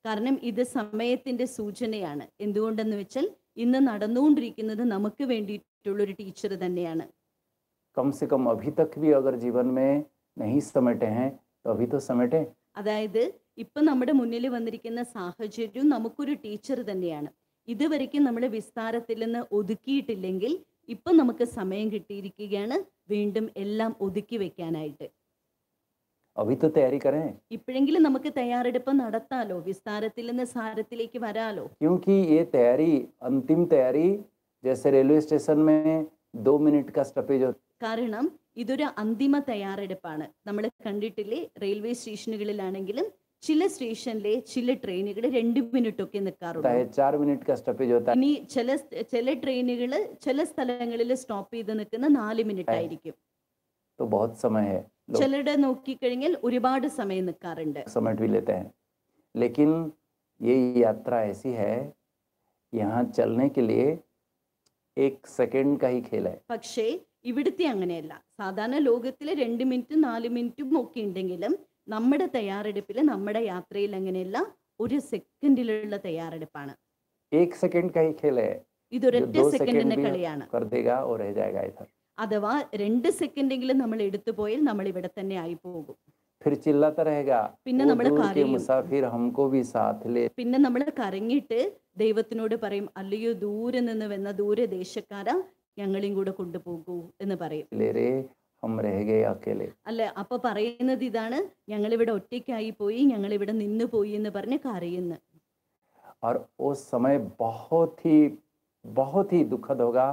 കാരണം ഇത് സമയത്തിന്റെ സൂചനയാണ് എന്തുകൊണ്ടെന്ന് വെച്ചാൽ ഇന്ന് നടന്നുകൊണ്ടിരിക്കുന്നത് നമുക്ക് വേണ്ടിയിട്ടുള്ള ഒരു ടീച്ചർ തന്നെയാണ് अभी तक भी अगर जीवन में नहीं हैं तो अभी तो അതായത് ഇപ്പൊ നമ്മുടെ മുന്നിൽ വന്നിരിക്കുന്ന സാഹചര്യം നമുക്കൊരു ടീച്ചർ തന്നെയാണ് ഇതുവരെയ്ക്കും നമ്മൾ വിസ്താരത്തിൽ നിന്ന് ഒതുക്കിയിട്ടില്ലെങ്കിൽ ഇപ്പൊ നമുക്ക് സമയം കിട്ടിയിരിക്കുകയാണ് വീണ്ടും എല്ലാം ഒതുക്കി വെക്കാനായിട്ട് ഇപ്പോഴെങ്കിലും നമുക്ക് തയ്യാറെടുപ്പ് നടത്താലോ വിസ്താരത്തിൽ നിന്ന് സാരത്തിലേക്ക് വരാലോ അന്തിമ തയ്യാറി കാരണം ഇതൊരു അന്തിമ തയ്യാറെടുപ്പാണ് നമ്മൾ കണ്ടിട്ടില്ലേ റെയിൽവേ സ്റ്റേഷനുകളിലാണെങ്കിലും ചില സ്റ്റേഷനിലെ ചില ട്രെയിനുകൾ രണ്ട് മിനിറ്റ് ഒക്കെ നിൽക്കാറുണ്ട് ഇനി ചില ചില ട്രെയിനുകൾ ചില സ്ഥലങ്ങളിൽ സ്റ്റോപ്പ് ചെയ്ത് നിൽക്കുന്ന നാല് മിനിറ്റ് ആയിരിക്കും ചിലരുടെ നോക്കിക്കഴിഞ്ഞാൽ ഒരുപാട് സമയം നിൽക്കാറുണ്ട് യാത്ര പക്ഷേ ഇവിടുത്തെ അങ്ങനെയല്ല സാധാരണ ലോകത്തിലെ രണ്ട് മിനിറ്റ് നാല് മിനിറ്റും ഒക്കെ നമ്മുടെ തയ്യാറെടുപ്പിൽ നമ്മുടെ യാത്രയിൽ അങ്ങനെയല്ല ഒരു സെക്കൻഡിലുള്ള തയ്യാറെടുപ്പാണ് ഇതൊരൊറ്റ സെക്കൻഡിന്റെ കളിയാണ് അഥവാ രണ്ട് സെക്കൻഡെങ്കിലും നമ്മൾ എടുത്തു പോയാൽ നമ്മൾ ഇവിടെ തന്നെ ആയി പോകും പിന്നെ നമ്മൾ പിന്നെ നമ്മൾ കരങ്ങിട്ട് ദൈവത്തിനോട് പറയും അല്ലയോ ദൂരെ നിന്ന് വന്ന ദൂരെ ഞങ്ങളെയും കൂടെ കൊണ്ടുപോകൂ എന്ന് പറയും അല്ലെ അപ്പൊ പറയുന്നത് ഇതാണ് ഞങ്ങൾ ഇവിടെ ഒറ്റയ്ക്കായി പോയി ഞങ്ങൾ ഇവിടെ നിന്ന് പോയി എന്ന് പറഞ്ഞ് കരയുന്നു और उस समय बहुत ही बहुत ही दुखद होगा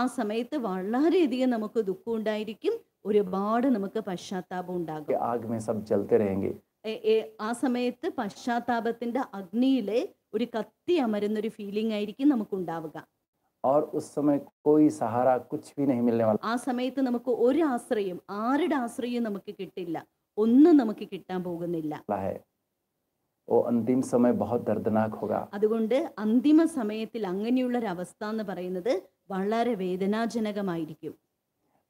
ആ സമയത്ത് വളരെയധികം നമുക്ക് ദുഃഖം ഉണ്ടായിരിക്കും ഒരുപാട് നമുക്ക് പശ്ചാത്താപം ഉണ്ടാകും ആ സമയത്ത് പശ്ചാത്താപത്തിന്റെ അഗ്നിയിലെ ഒരു കത്തി അമരുന്ന ഒരു ഫീലിംഗ് ആയിരിക്കും നമുക്ക് ഉണ്ടാവുക और उस समय कोई सहारा कुछ भी नहीं मिलने वाला ആ സമയത്ത് നമുക്ക് ഒരു ആശ്രയം ആരുടെ ആശ്രയം നമുക്ക് കിട്ടില്ല ഒന്നും നമുക്ക് കിട്ടാൻ പോകുന്നില്ല अंतिम समय बहुत दर्दनाक होगा അതുകൊണ്ട് അന്തിമ സമയത്തിൽ അങ്ങനെയുള്ള ഒരു അവസ്ഥ എന്ന് പറയുന്നത് വളരെ വേദനാജനകമായിരിക്കും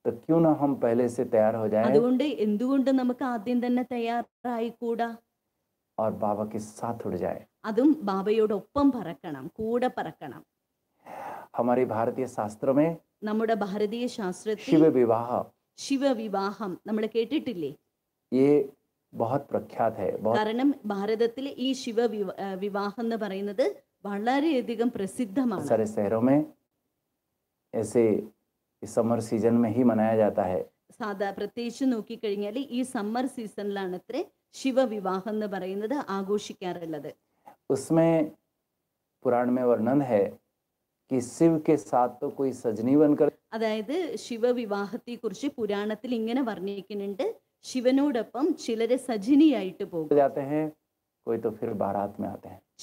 तो क्यों ना हम पहले से तैयार हो അതുകൊണ്ട് എന്തുകൊണ്ട് നമുക്ക് ആദ്യം തന്നെ തയ്യാറായിക്കൂടാ और बाबा के साथ उड़ അതും ബാബയോടൊപ്പം പറക്കണം കൂടെ പറക്കണം हमारे भारतीय शास्त्र में नुमडे भारतीय शास्त्रத்தில் शिव विवाह शिव विवाहம் നമ്മൾ കേട്ടിട്ടില്ലേ ഇത് बहुत പ്രખ્યાത് है बहुत कारणम भारदത്തിൽ ഈ ശിവവിവാഹം എന്ന് പറയുന്നത് വളരെ ഏദികം പ്രസിദ്ധമാണ് சரி சரி രമേ ऐसे इस समर सीजन में ही मनाया जाता है सादा प्रतिचे നോക്കി കഴിഞ്ഞാൽ ഈ സമ്മർ സീസണിലാണ്ത്രേ ശിവവിവാഹം എന്ന് പറയുന്നത് ആഘോഷിക്കാനുള്ളത് उसमें पुराण में वर्णन है कि शिव के बनकर അതായത് ശിവവിവാഹത്തെ കുറിച്ച് പുരാണത്തിൽ ഇങ്ങനെ വർണ്ണിക്കുന്നുണ്ട് ശിവനോടൊപ്പം ചിലരെ സജിനിയായിട്ട് പോകും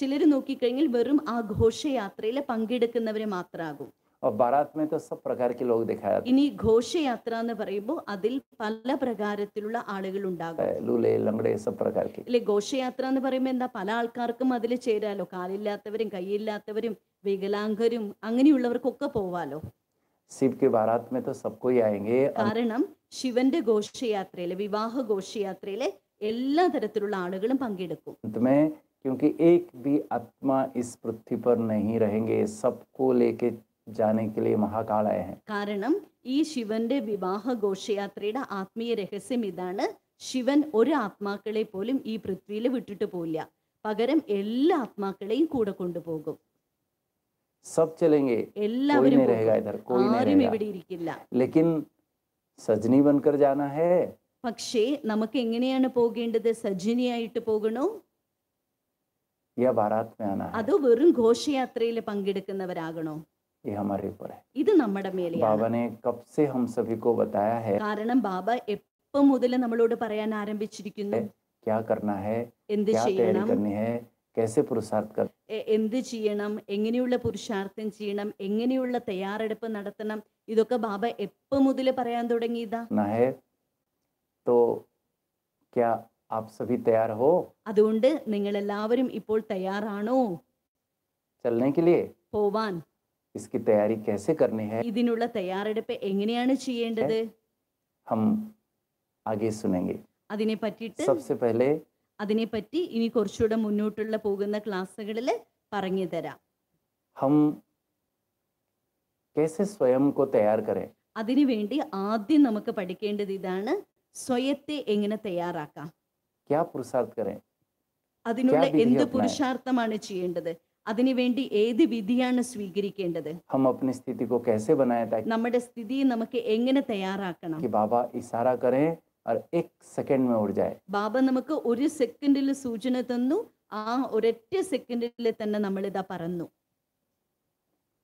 ചിലര് നോക്കിക്കഴിഞ്ഞാൽ വെറും ആഘോഷയാത്രയിൽ പങ്കെടുക്കുന്നവരെ മാത്രമാകും और बारात में तो सब प्रकार के ഇനി ഘോഷയാത്ര എന്ന് പറയുമ്പോൾ അതിൽ പല പ്രകാരത്തിലുള്ള ആളുകൾ ഉണ്ടാകും ലൂലെ ലംഗടെ सब प्रकार ഘോഷയാത്ര എന്ന് പറയുമ്പോൾ എന്താ പല ആൾക്കാർക്കും അതിൽ ചേരാലോ കാലില്ലാത്തവരും കൈയില്ലാത്തവരും വികലാംഗരും അങ്ങനെയുള്ളവർക്കൊക്കെ പോവാലോ ശിവ് കി ബാരാത് മേ കാരണം ശിവന്റെ ഘോഷയാത്രയിലെ വിവാഹ ഘോഷയാത്രയിലെ എല്ലാ തരത്തിലുള്ള ആളുകളും പങ്കെടുക്കും क्योंकि एक भी आत्मा इस पृथ्वी पर नहीं रहेंगे सबको लेके जाने के लिए महाकाल आए हैं കാരണം ഈ ശിവന്റെ വിവാഹ ഘോഷയാത്രയുടെ ആത്മീയ രഹസ്യം ഇതാണ് ശിവൻ ഒരു ആത്മാക്കളെ പോലും ഈ പൃഥ്വിയിൽ വിട്ടിട്ട് പോല പകരം എല്ലാ ആത്മാക്കളെയും കൂടെ കൊണ്ടുപോകും सब चलेंगे कोई नहीं ഹേ പക്ഷേ നമുക്ക് എങ്ങനെയാണ് പോകേണ്ടത് സജ്ജനിയായിട്ട് പോകണോ അതോ വെറും ഘോഷയാത്രയിൽ പങ്കെടുക്കുന്നവരാകണോ ये हमारे ऊपर है ഇത് നമ്മുടെ മേലെ बाबा ने कब से हम सभी को बताया है കാരണം बाबा എപ്പം മുതൽ നമ്മളോട് പറയാൻ ആരംഭിച്ചിരിക്കുന്നു क्या करना है എന്ത് क्या तैयारी ചെയ്യണം है कैसे पुरुषार्थ कर എ- എന്ത് ചെയ്യണം എങ്ങനെയുള്ള പുരുഷാർത്ഥം ചെയ്യണം എങ്ങനെയുള്ള തയ്യാറെടുപ്പ് നടത്തണം ഇതൊക്കെ ബാബ എപ്പം മുതൽ പറയാൻ തുടങ്ങിയതാ करना है तो क्या आप सभी तैयार हो അതുകൊണ്ട് നിങ്ങൾ എല്ലാവരും ഇപ്പോൾ തയ്യാറാണോ चलने के लिए പോവാൻ इसकी तैयारी कैसे करनी है ഇതിനുള്ള തയ്യാറെടുപ്പ് എങ്ങനെയാണ് ചെയ്യേണ്ടത് हम आगे सुनेंगे അതിനെ പറ്റിട്ട് सबसे पहले അതിനെ പറ്റി ഇനി കുറച്ചുകൂടെ മുന്നോട്ടുള്ള പോകുന്ന ക്ലാസ്സുകളിൽ പറഞ്ഞു തരാം हम कैसे स्वयं को तैयार करें വേണ്ടി ആദ്യം നമുക്ക് പഠിക്കേണ്ടത് ഇതാണ് സ്വയത്തെ എങ്ങനെ തയ്യാറാക്കാം അതിനുള്ള എന്ത് പുരുഷാർത്ഥമാണ് ചെയ്യേണ്ടത് അതിനുവേണ്ടി ഏത് വിധിയാണ് സ്വീകരിക്കേണ്ടത് ഹം അപ്നി സ്ഥിതി കോ കൈസെ ബനായ നമ്മുടെ സ്ഥിതി നമുക്ക് എങ്ങനെ തയ്യാറാക്കണം കി ബാബ ഇഷാര കരേ और एक सेकंड में उड़ जाए ബാബ നമുക്ക് ഒരു സെക്കൻഡിൽ സൂചന തന്നു ആ ഒരൊറ്റ സെക്കൻഡിൽ തന്നെ നമ്മൾ ഇതാ പറന്നു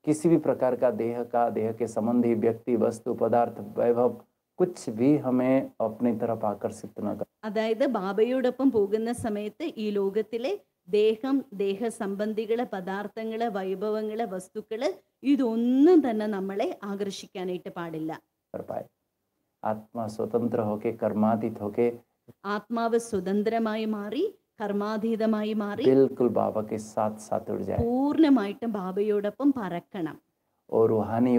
किसी भी प्रकार का देह का देह के संबंधी व्यक्ति वस्तु पदार्थ वैभव कुछ भी हमें अपनी तरफ आकर्षित न कर അതായത് ബാബയോടൊപ്പം പോകുന്ന സമയത്ത് ഈ ലോകത്തിലെ ദേഹം ദേഹസംബന്ധികള് പദാർത്ഥങ്ങള് വൈഭവങ്ങള് വസ്തുക്കള് ഇതൊന്നും തന്നെ നമ്മളെ ആകർഷിക്കാനായിട്ട് പാടില്ല ആത്മാ സ്വതന്ത്ര ആത്മാവ് സ്വതന്ത്രമായി മാറി കർമാതീതമായി മാറി ബിൽക്കുൽ പൂർണ്ണമായിട്ടും ബാബയോടൊപ്പം പറക്കണം ഓ റുഹാനി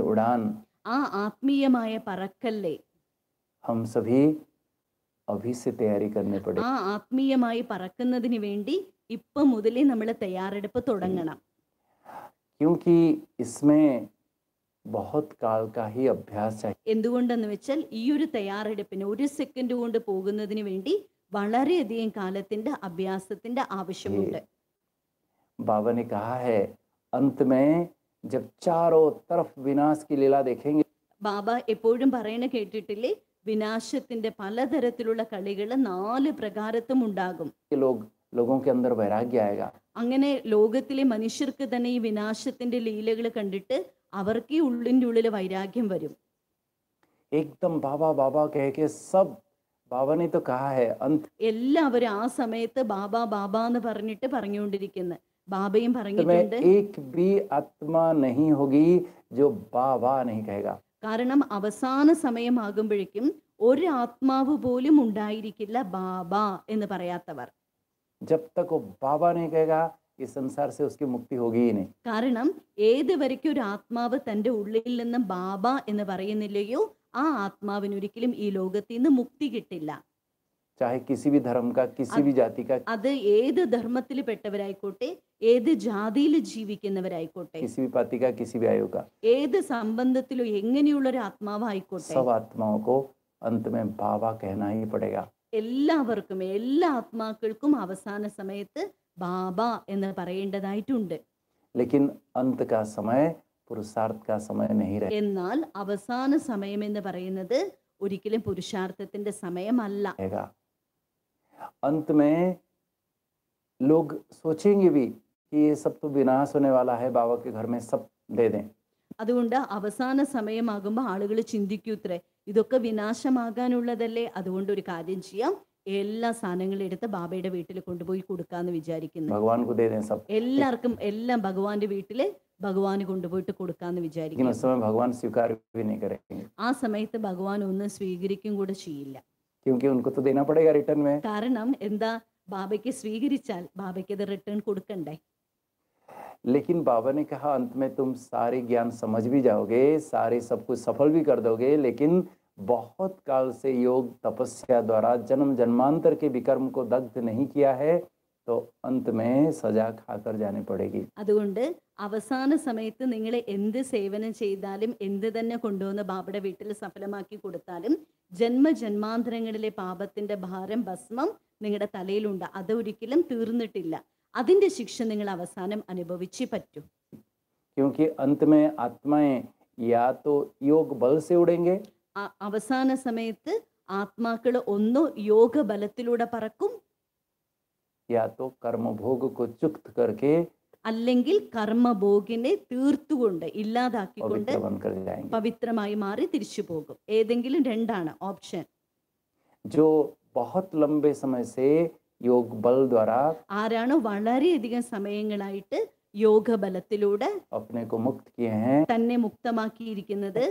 ആ ആത്മീയമായ പറക്കല്ലേ ഹം സഭി അഭി തയ്യാറി ആ ആത്മീയമായി പറക്കുന്നതിന് വേണ്ടി ഇപ്പൊ മുതലേ നമ്മൾ തയ്യാറെടുപ്പ് തുടങ്ങണം എന്തുകൊണ്ടെന്ന് വെച്ചാൽ ഈ ഒരു തയ്യാറെടുപ്പിന് ഒരു സെക്കൻഡ് കൊണ്ട് പോകുന്നതിന് വേണ്ടി വളരെയധികം കാലത്തിന്റെ അഭ്യാസത്തിന്റെ ആവശ്യമുണ്ട് ബാബ अंत में जब चारों तरफ विनाश की लीला देखेंगे ബാബ എപ്പോഴും പറയണ കേട്ടിട്ടില്ലേ വിനാശത്തിന്റെ പലതരത്തിലുള്ള കളികൾ നാല് പ്രകാരത്തും ഉണ്ടാകും लोगों के अंदर അങ്ങനെ ലോകത്തിലെ മനുഷ്യർക്ക് തന്നെ ഈ വിനാശത്തിന്റെ ലീലകൾ കണ്ടിട്ട് അവർക്ക് ഈ ഉള്ളിൻ്റെ ഉള്ളിൽ വൈരാഗ്യം വരും एकदम बाबा बाबा कह के सब ബാബ ने तो कहा है अंत എല്ലാവരും ആ സമയത്ത് ബാബ ബാബ എന്ന് പറഞ്ഞിട്ട് പറഞ്ഞുകൊണ്ടിരിക്കുന്നത് ബാബയും പറഞ്ഞിട്ടുണ്ട് एक भी आत्मा नहीं होगी जो बाबा नहीं कहेगा കാരണം അവസാന സമയമാകുമ്പോഴേക്കും ഒരു ആത്മാവ് പോലും ഉണ്ടായിരിക്കില്ല ബാബ എന്ന് പറയാത്തവർ ജപ് തക് ബാബ ഈ സംസാര മുക്തി ഹോഗീനെ കാരണം ഏത് വരയ്ക്കും ഒരു ആത്മാവ് തന്റെ ഉള്ളിൽ നിന്ന് ബാബ എന്ന് പറയുന്നില്ലയോ ആ ആത്മാവിന് ഒരിക്കലും ഈ ലോകത്തിൽ നിന്ന് മുക്തി കിട്ടില്ല അത് ഏത് ധർമ്മത്തിൽ പെട്ടവരായിക്കോട്ടെ ഏത് ജാതിയിൽ ജീവിക്കുന്നവരായിക്കോട്ടെ ഏത് സംബന്ധത്തിലോ എങ്ങനെയുള്ള ഒരു ആത്മാവായിക്കോട്ടെ സബ് ആത്മാവോ കോ അന്ത് മേ ബാബ എല്ലാവർക്കും എല്ലാ ആത്മാക്കൾക്കും അവസാന സമയത്ത് ബാബ എന്ന് പറയേണ്ടതായിട്ടുണ്ട് എന്നാൽ അവസാന സമയം എന്ന് പറയുന്നത് ഒരിക്കലും പുരുഷാർത്ഥത്തിന്റെ സമയമല്ല അന്ത് മേ അതുകൊണ്ട് അവസാന സമയമാകുമ്പോൾ ആളുകൾ ചിന്തിക്കൂത്രേ ഇതൊക്കെ വിനാശമാകാനുള്ളതല്ലേ അതുകൊണ്ട് ഒരു കാര്യം ചെയ്യാം എല്ലാ സാധനങ്ങളും എടുത്ത് ബാബയുടെ വീട്ടിൽ കൊണ്ടുപോയി കൊടുക്കാന്ന് വിചാരിക്കുന്നു എല്ലാവർക്കും എല്ലാം ഭഗവാന്റെ വീട്ടില് ഭഗവാന് കൊണ്ടുപോയിട്ട് കൊടുക്കാന്ന് വിചാരിക്കുന്നു ആ സമയത്ത് ഭഗവാൻ ഒന്നും സ്വീകരിക്കും കൂടെ ചെയ്യില്ല കാരണം എന്താ ബാബയ്ക്ക് സ്വീകരിച്ചാൽ ബാബയ്ക്ക് അത് റിട്ടേൺ കൊടുക്കണ്ടേ लेकिन बाबा ने कहा अंत में तुम सारे ज्ञान समझ भी जाओगे सारे सब कुछ सफल भी कर दोगे लेकिन बहुत काल से योग तपस्या द्वारा जन्म जन्मांतर के विकर्म को दग्ध नहीं किया है तो अंत में सजा खाकर जाने पड़ेगी അതുകൊണ്ട് അവസാന സമയത്ത് നിങ്ങൾ എന്ത് സേവനം ചെയ്താലും എന്ത് തന്നെ കൊണ്ടുവന്ന് ബാബയുടെ വീട്ടിൽ സഫലമാക്കി കൊടുത്താലും ജന്മ ജന്മാന്തരങ്ങളിലെ പാപത്തിന്റെ ഭാരം ഭസ്മം നിങ്ങളുടെ തലയിലുണ്ട് അതൊരിക്കലും തീർന്നിട്ടില്ല അതിന്റെ ശിക്ഷ നിങ്ങൾ അവസാനം അനുഭവിച്ചേ പറ്റൂ तो योग बल से उड़ेंगे അവസാന സമയത്ത് ആത്മാക്കൾ ഒന്നോ യോഗ ബലത്തിലൂടെ പറക്കും या तो को चुक्त करके അല്ലെങ്കിൽ കർമ്മഭോഗിനെ തീർത്തുകൊണ്ട് ഇല്ലാതാക്കിക്കൊണ്ട് പവിത്രമായി മാറി തിരിച്ചു പോകും ഏതെങ്കിലും രണ്ടാണ് ഓപ്ഷൻ ജോ ബഹുത് ലംബേ സമയ സേ യോഗ ബൽ ആരാണ് വളരെയധികം സമയങ്ങളായിട്ട് യോഗ ബലത്തിലൂടെ തന്നെ മുക്തമാക്കിയിരിക്കുന്നത്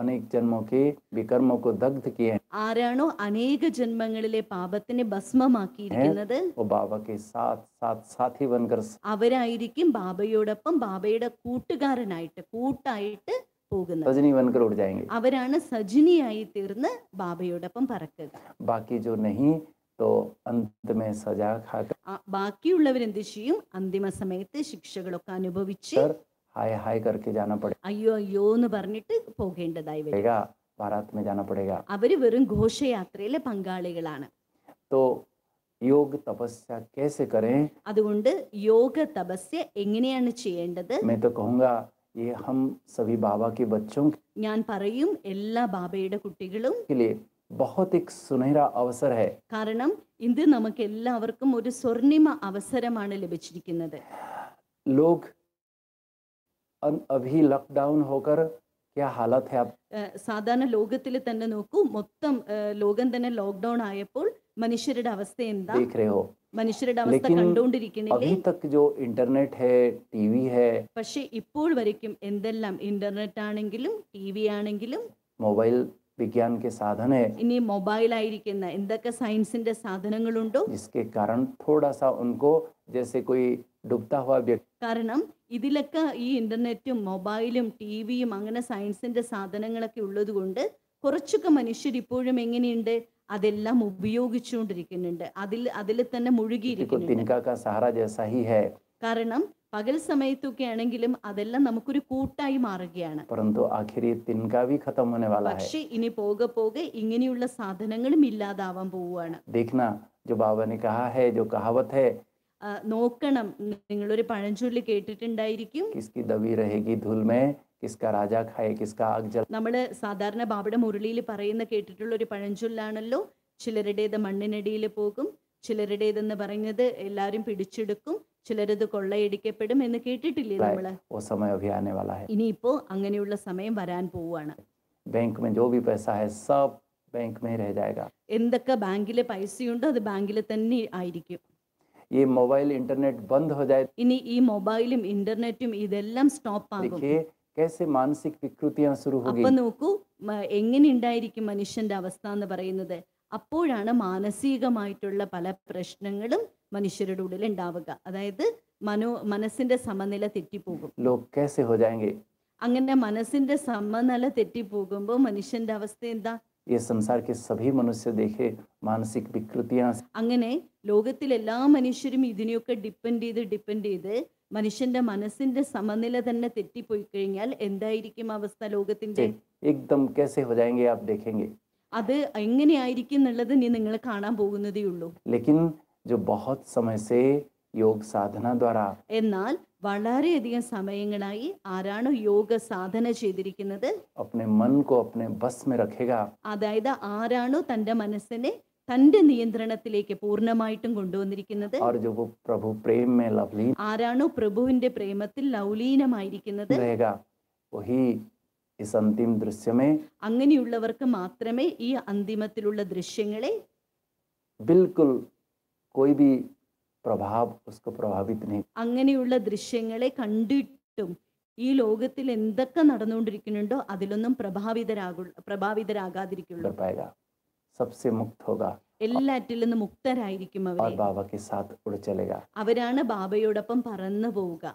അനേക ജന്മോക്കെ വികർമ്മോക്കെ ദഗ്ധ ആരാണോ അനേക ജന്മങ്ങളിലെ പാപത്തിനെ ഭസ്മമാക്കിയിരിക്കുന്നത് അവരായിരിക്കും ബാബയോടൊപ്പം ബാബയുടെ കൂട്ടുകാരനായിട്ട് കൂട്ടായിട്ട് പോകുന്നത് അവരാണ് സജിനിയായി തീർന്ന് ബാബയോടൊപ്പം പറക്കുക ബാക്കി ജോ നഹി तो अंत में सजा खाकर ബാക്കിയുള്ളവരെന്ത് ചെയ്യും അന്തിമ സമയത്ത് ശിക്ഷകളൊക്കെ അനുഭവിച്ച് ഹായ് ഹായ് കർക്ക് ജാന പടേ അയ്യോ അയ്യോ എന്ന് പറഞ്ഞിട്ട് പോകേണ്ടതായി വരിക ഭാരത് മേ ജാന പടേഗ അവര് വെറും ഘോഷയാത്രയിലെ പങ്കാളികളാണ് തോ യോഗ തപസ്യ കേസെ കരേ അതുകൊണ്ട് യോഗ തപസ്യ എങ്ങനെയാണ് ചെയ്യേണ്ടത് മേ തോ कहूंगा ये हम सभी बाबा के बच्चों ഞാൻ പറയും എല്ലാ ബാബയുടെ കുട്ടികളും ബഹുതിക് സുനഹര അവസര ഹെ കാരണം ഇന്ന് നമുക്ക് എല്ലാവർക്കും ഒരു സ്വർണിമ അവസരമാണ് ലഭിച്ചിരിക്കുന്നത് ലോക് അഭി ലോക്ക്ഡൗൺ ഹോക്കർ സാധാരണ ലോകത്തിൽ തന്നെ നോക്കൂ മൊത്തം ലോകം തന്നെ ലോക്ക്ഡൌൺ ആയപ്പോൾ മനുഷ്യരുടെ അവസ്ഥ എന്താ മനുഷ്യരുടെ അവസ്ഥ കണ്ടുകൊണ്ടിരിക്കുന്നില്ലേ പക്ഷെ ഇപ്പോൾ വരയ്ക്കും എന്തെല്ലാം ഇന്റർനെറ്റ് ആണെങ്കിലും ടി വി ആണെങ്കിലും മൊബൈൽ विज्ञान സാധന ഇനി മൊബൈൽ ആയിരിക്കുന്ന എന്തൊക്കെ സയൻസിന്റെ സാധനങ്ങളുണ്ടോ जिसके कारण കാരണം ഇതിലൊക്കെ ഈ ഇന്റർനെറ്റും മൊബൈലും ടി വിയും അങ്ങനെ സയൻസിന്റെ സാധനങ്ങളൊക്കെ ഉള്ളത് കൊണ്ട് കുറച്ചൊക്കെ മനുഷ്യർ ഇപ്പോഴും എങ്ങനെയുണ്ട് അതെല്ലാം ഉപയോഗിച്ചുകൊണ്ടിരിക്കുന്നുണ്ട് അതിൽ അതിൽ തന്നെ മുഴുകിയിരിക്കുന്നു കാരണം പകൽ സമയത്തൊക്കെ ആണെങ്കിലും അതെല്ലാം നമുക്കൊരു കൂട്ടായി മാറുകയാണ് പക്ഷെ ഇനി പോക പോകെ ഇങ്ങനെയുള്ള സാധനങ്ങളും ഇല്ലാതാവാൻ പോവുകയാണ് നോക്കണം നിങ്ങളൊരു പഴഞ്ചൊല്ലി കേട്ടിട്ടുണ്ടായിരിക്കും നമ്മള് സാധാരണ ബാബയുടെ മുരളിയിൽ പറയുന്ന കേട്ടിട്ടുള്ള ഒരു പഴഞ്ചൊല്ലാണല്ലോ ചിലരുടേത് മണ്ണിനടിയിൽ പോകും ചിലരുടേതെന്ന് പറയുന്നത് എല്ലാവരും പിടിച്ചെടുക്കും ചിലരത് കൊള്ളയടിക്കപ്പെടും എന്ന് കേട്ടിട്ടില്ലേ നമ്മള് ഇനിയിപ്പോ അങ്ങനെയുള്ള സമയം വരാൻ പോവാണ് ബാങ്ക് മേ എന്തൊക്കെ ബാങ്കിലെ പൈസയുണ്ടോ അത് ബാങ്കിൽ തന്നെ ആയിരിക്കും ഈ മൊബൈൽ ഇന്റർനെറ്റ് ബന്ദ് ഹോ ജായ ഇനി ഈ മൊബൈലും ഇന്റർനെറ്റും ഇതെല്ലാം സ്റ്റോപ്പ് ആകും कैसे मानसिक विकृतियां शुरू होगी അപ്പൊ നോക്കൂ എങ്ങനെ ഉണ്ടായിരിക്കും മനുഷ്യന്റെ അവസ്ഥ എന്ന് പറയുന്നത് അപ്പോഴാണ് മാനസികമായിട്ടുള്ള പല പ്രശ്നങ്ങളും മനുഷ്യരുടെ ഉള്ളിൽ ഉണ്ടാവുക അതായത് മനോ മനസ്സിന്റെ സമനില തെറ്റിപ്പോകും അങ്ങനെ മനസ്സിന്റെ സമനില തെറ്റിപ്പോകുമ്പോ മനുഷ്യന്റെ അവസ്ഥ എന്താ ये संसार के सभी मनुष्य देखे മാനസിക विकृतियां അങ്ങനെ ലോകത്തിൽ എല്ലാ മനുഷ്യരും ഇതിനെയൊക്കെ ഡിപ്പെൻഡ് ചെയ്ത് ഡിപ്പെൻഡ് ചെയ്ത് മനുഷ്യന്റെ മനസ്സിന്റെ സമനില തന്നെ തെറ്റിപ്പോയി കഴിഞ്ഞാൽ എന്തായിരിക്കും അവസ്ഥ ലോകത്തിന്റെ एकदम कैसे हो जाएंगे आप देखेंगे അത് എങ്ങനെയായിരിക്കും എന്നുള്ളത് നീ നിങ്ങൾ കാണാൻ പോകുന്നതേ ഉള്ളൂ लेकिन जो बहुत समय से योग എന്നാൽ വളരെയധികം സമയങ്ങളായി ആരാണ് യോഗ സാധന ചെയ്തിരിക്കുന്നത് മൻ കോ അപ്നെ അതായത് ആരാണോ തന്റെ മനസ്സിനെ തന്റെ നിയന്ത്രണത്തിലേക്ക് പൂർണ്ണമായിട്ടും കൊണ്ടുവന്നിരിക്കുന്നത് പ്രഭു പ്രേം ആരാണോ പ്രഭുവിന്റെ പ്രേമത്തിൽ ലൗലീനമായിരിക്കുന്നത് ദൃശ്യമേ അങ്ങനെയുള്ളവർക്ക് മാത്രമേ ഈ അന്തിമത്തിലുള്ള ദൃശ്യങ്ങളെ ബിൽക്കുൽ कोई भी പ്രഭാവിത് അങ്ങനെയുള്ള ദൃശ്യങ്ങളെ കണ്ടിട്ടും ഈ ലോകത്തിൽ എന്തൊക്കെ നടന്നുകൊണ്ടിരിക്കുന്നുണ്ടോ അതിലൊന്നും പ്രഭാവിതരാകു പ്രഭാവിതരാകാതിരിക്കുള്ളൂ എല്ലാറ്റിലും മുക്തരായിരിക്കും അവരാണ് ബാബയോടൊപ്പം പറന്നു പോവുക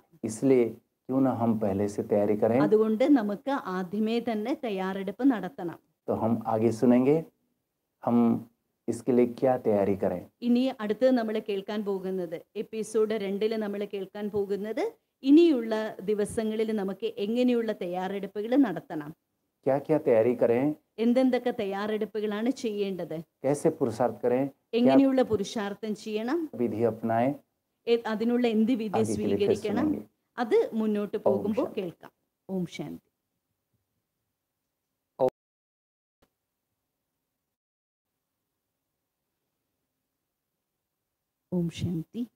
क्यों ना हम पहले से तैयारी करें അതുകൊണ്ട് നമുക്ക് ആദ്യമേ തന്നെ തയ്യാറെടുപ്പ് നടത്തണം तो हम आगे सुनेंगे हम ഇസ്കെ लिए ക്യാ तैयारी करें ഇനി അടുത്ത് നമ്മൾ കേൾക്കാൻ പോകുന്നത് എപ്പിസോഡ് രണ്ടിൽ നമ്മൾ കേൾക്കാൻ പോകുന്നത് ഇനിയുള്ള ദിവസങ്ങളിൽ നമുക്ക് എങ്ങനെയുള്ള തയ്യാറെടുപ്പുകൾ നടത്തണം क्या क्या तैयारी करें എന്തെന്തൊക്കെ തയ്യാറെടുപ്പുകളാണ് ചെയ്യേണ്ടത് कैसे पुरुषार्थ करें എങ്ങനെയുള്ള പുരുഷാർത്ഥം ചെയ്യണം विधि अपनाएं അതിനുള്ള എന്ത് വിധി സ്വീകരിക്കണം അത് മുന്നോട്ട് പോകുമ്പോൾ കേൾക്കാം ഓം ശാന്തി ओम शांति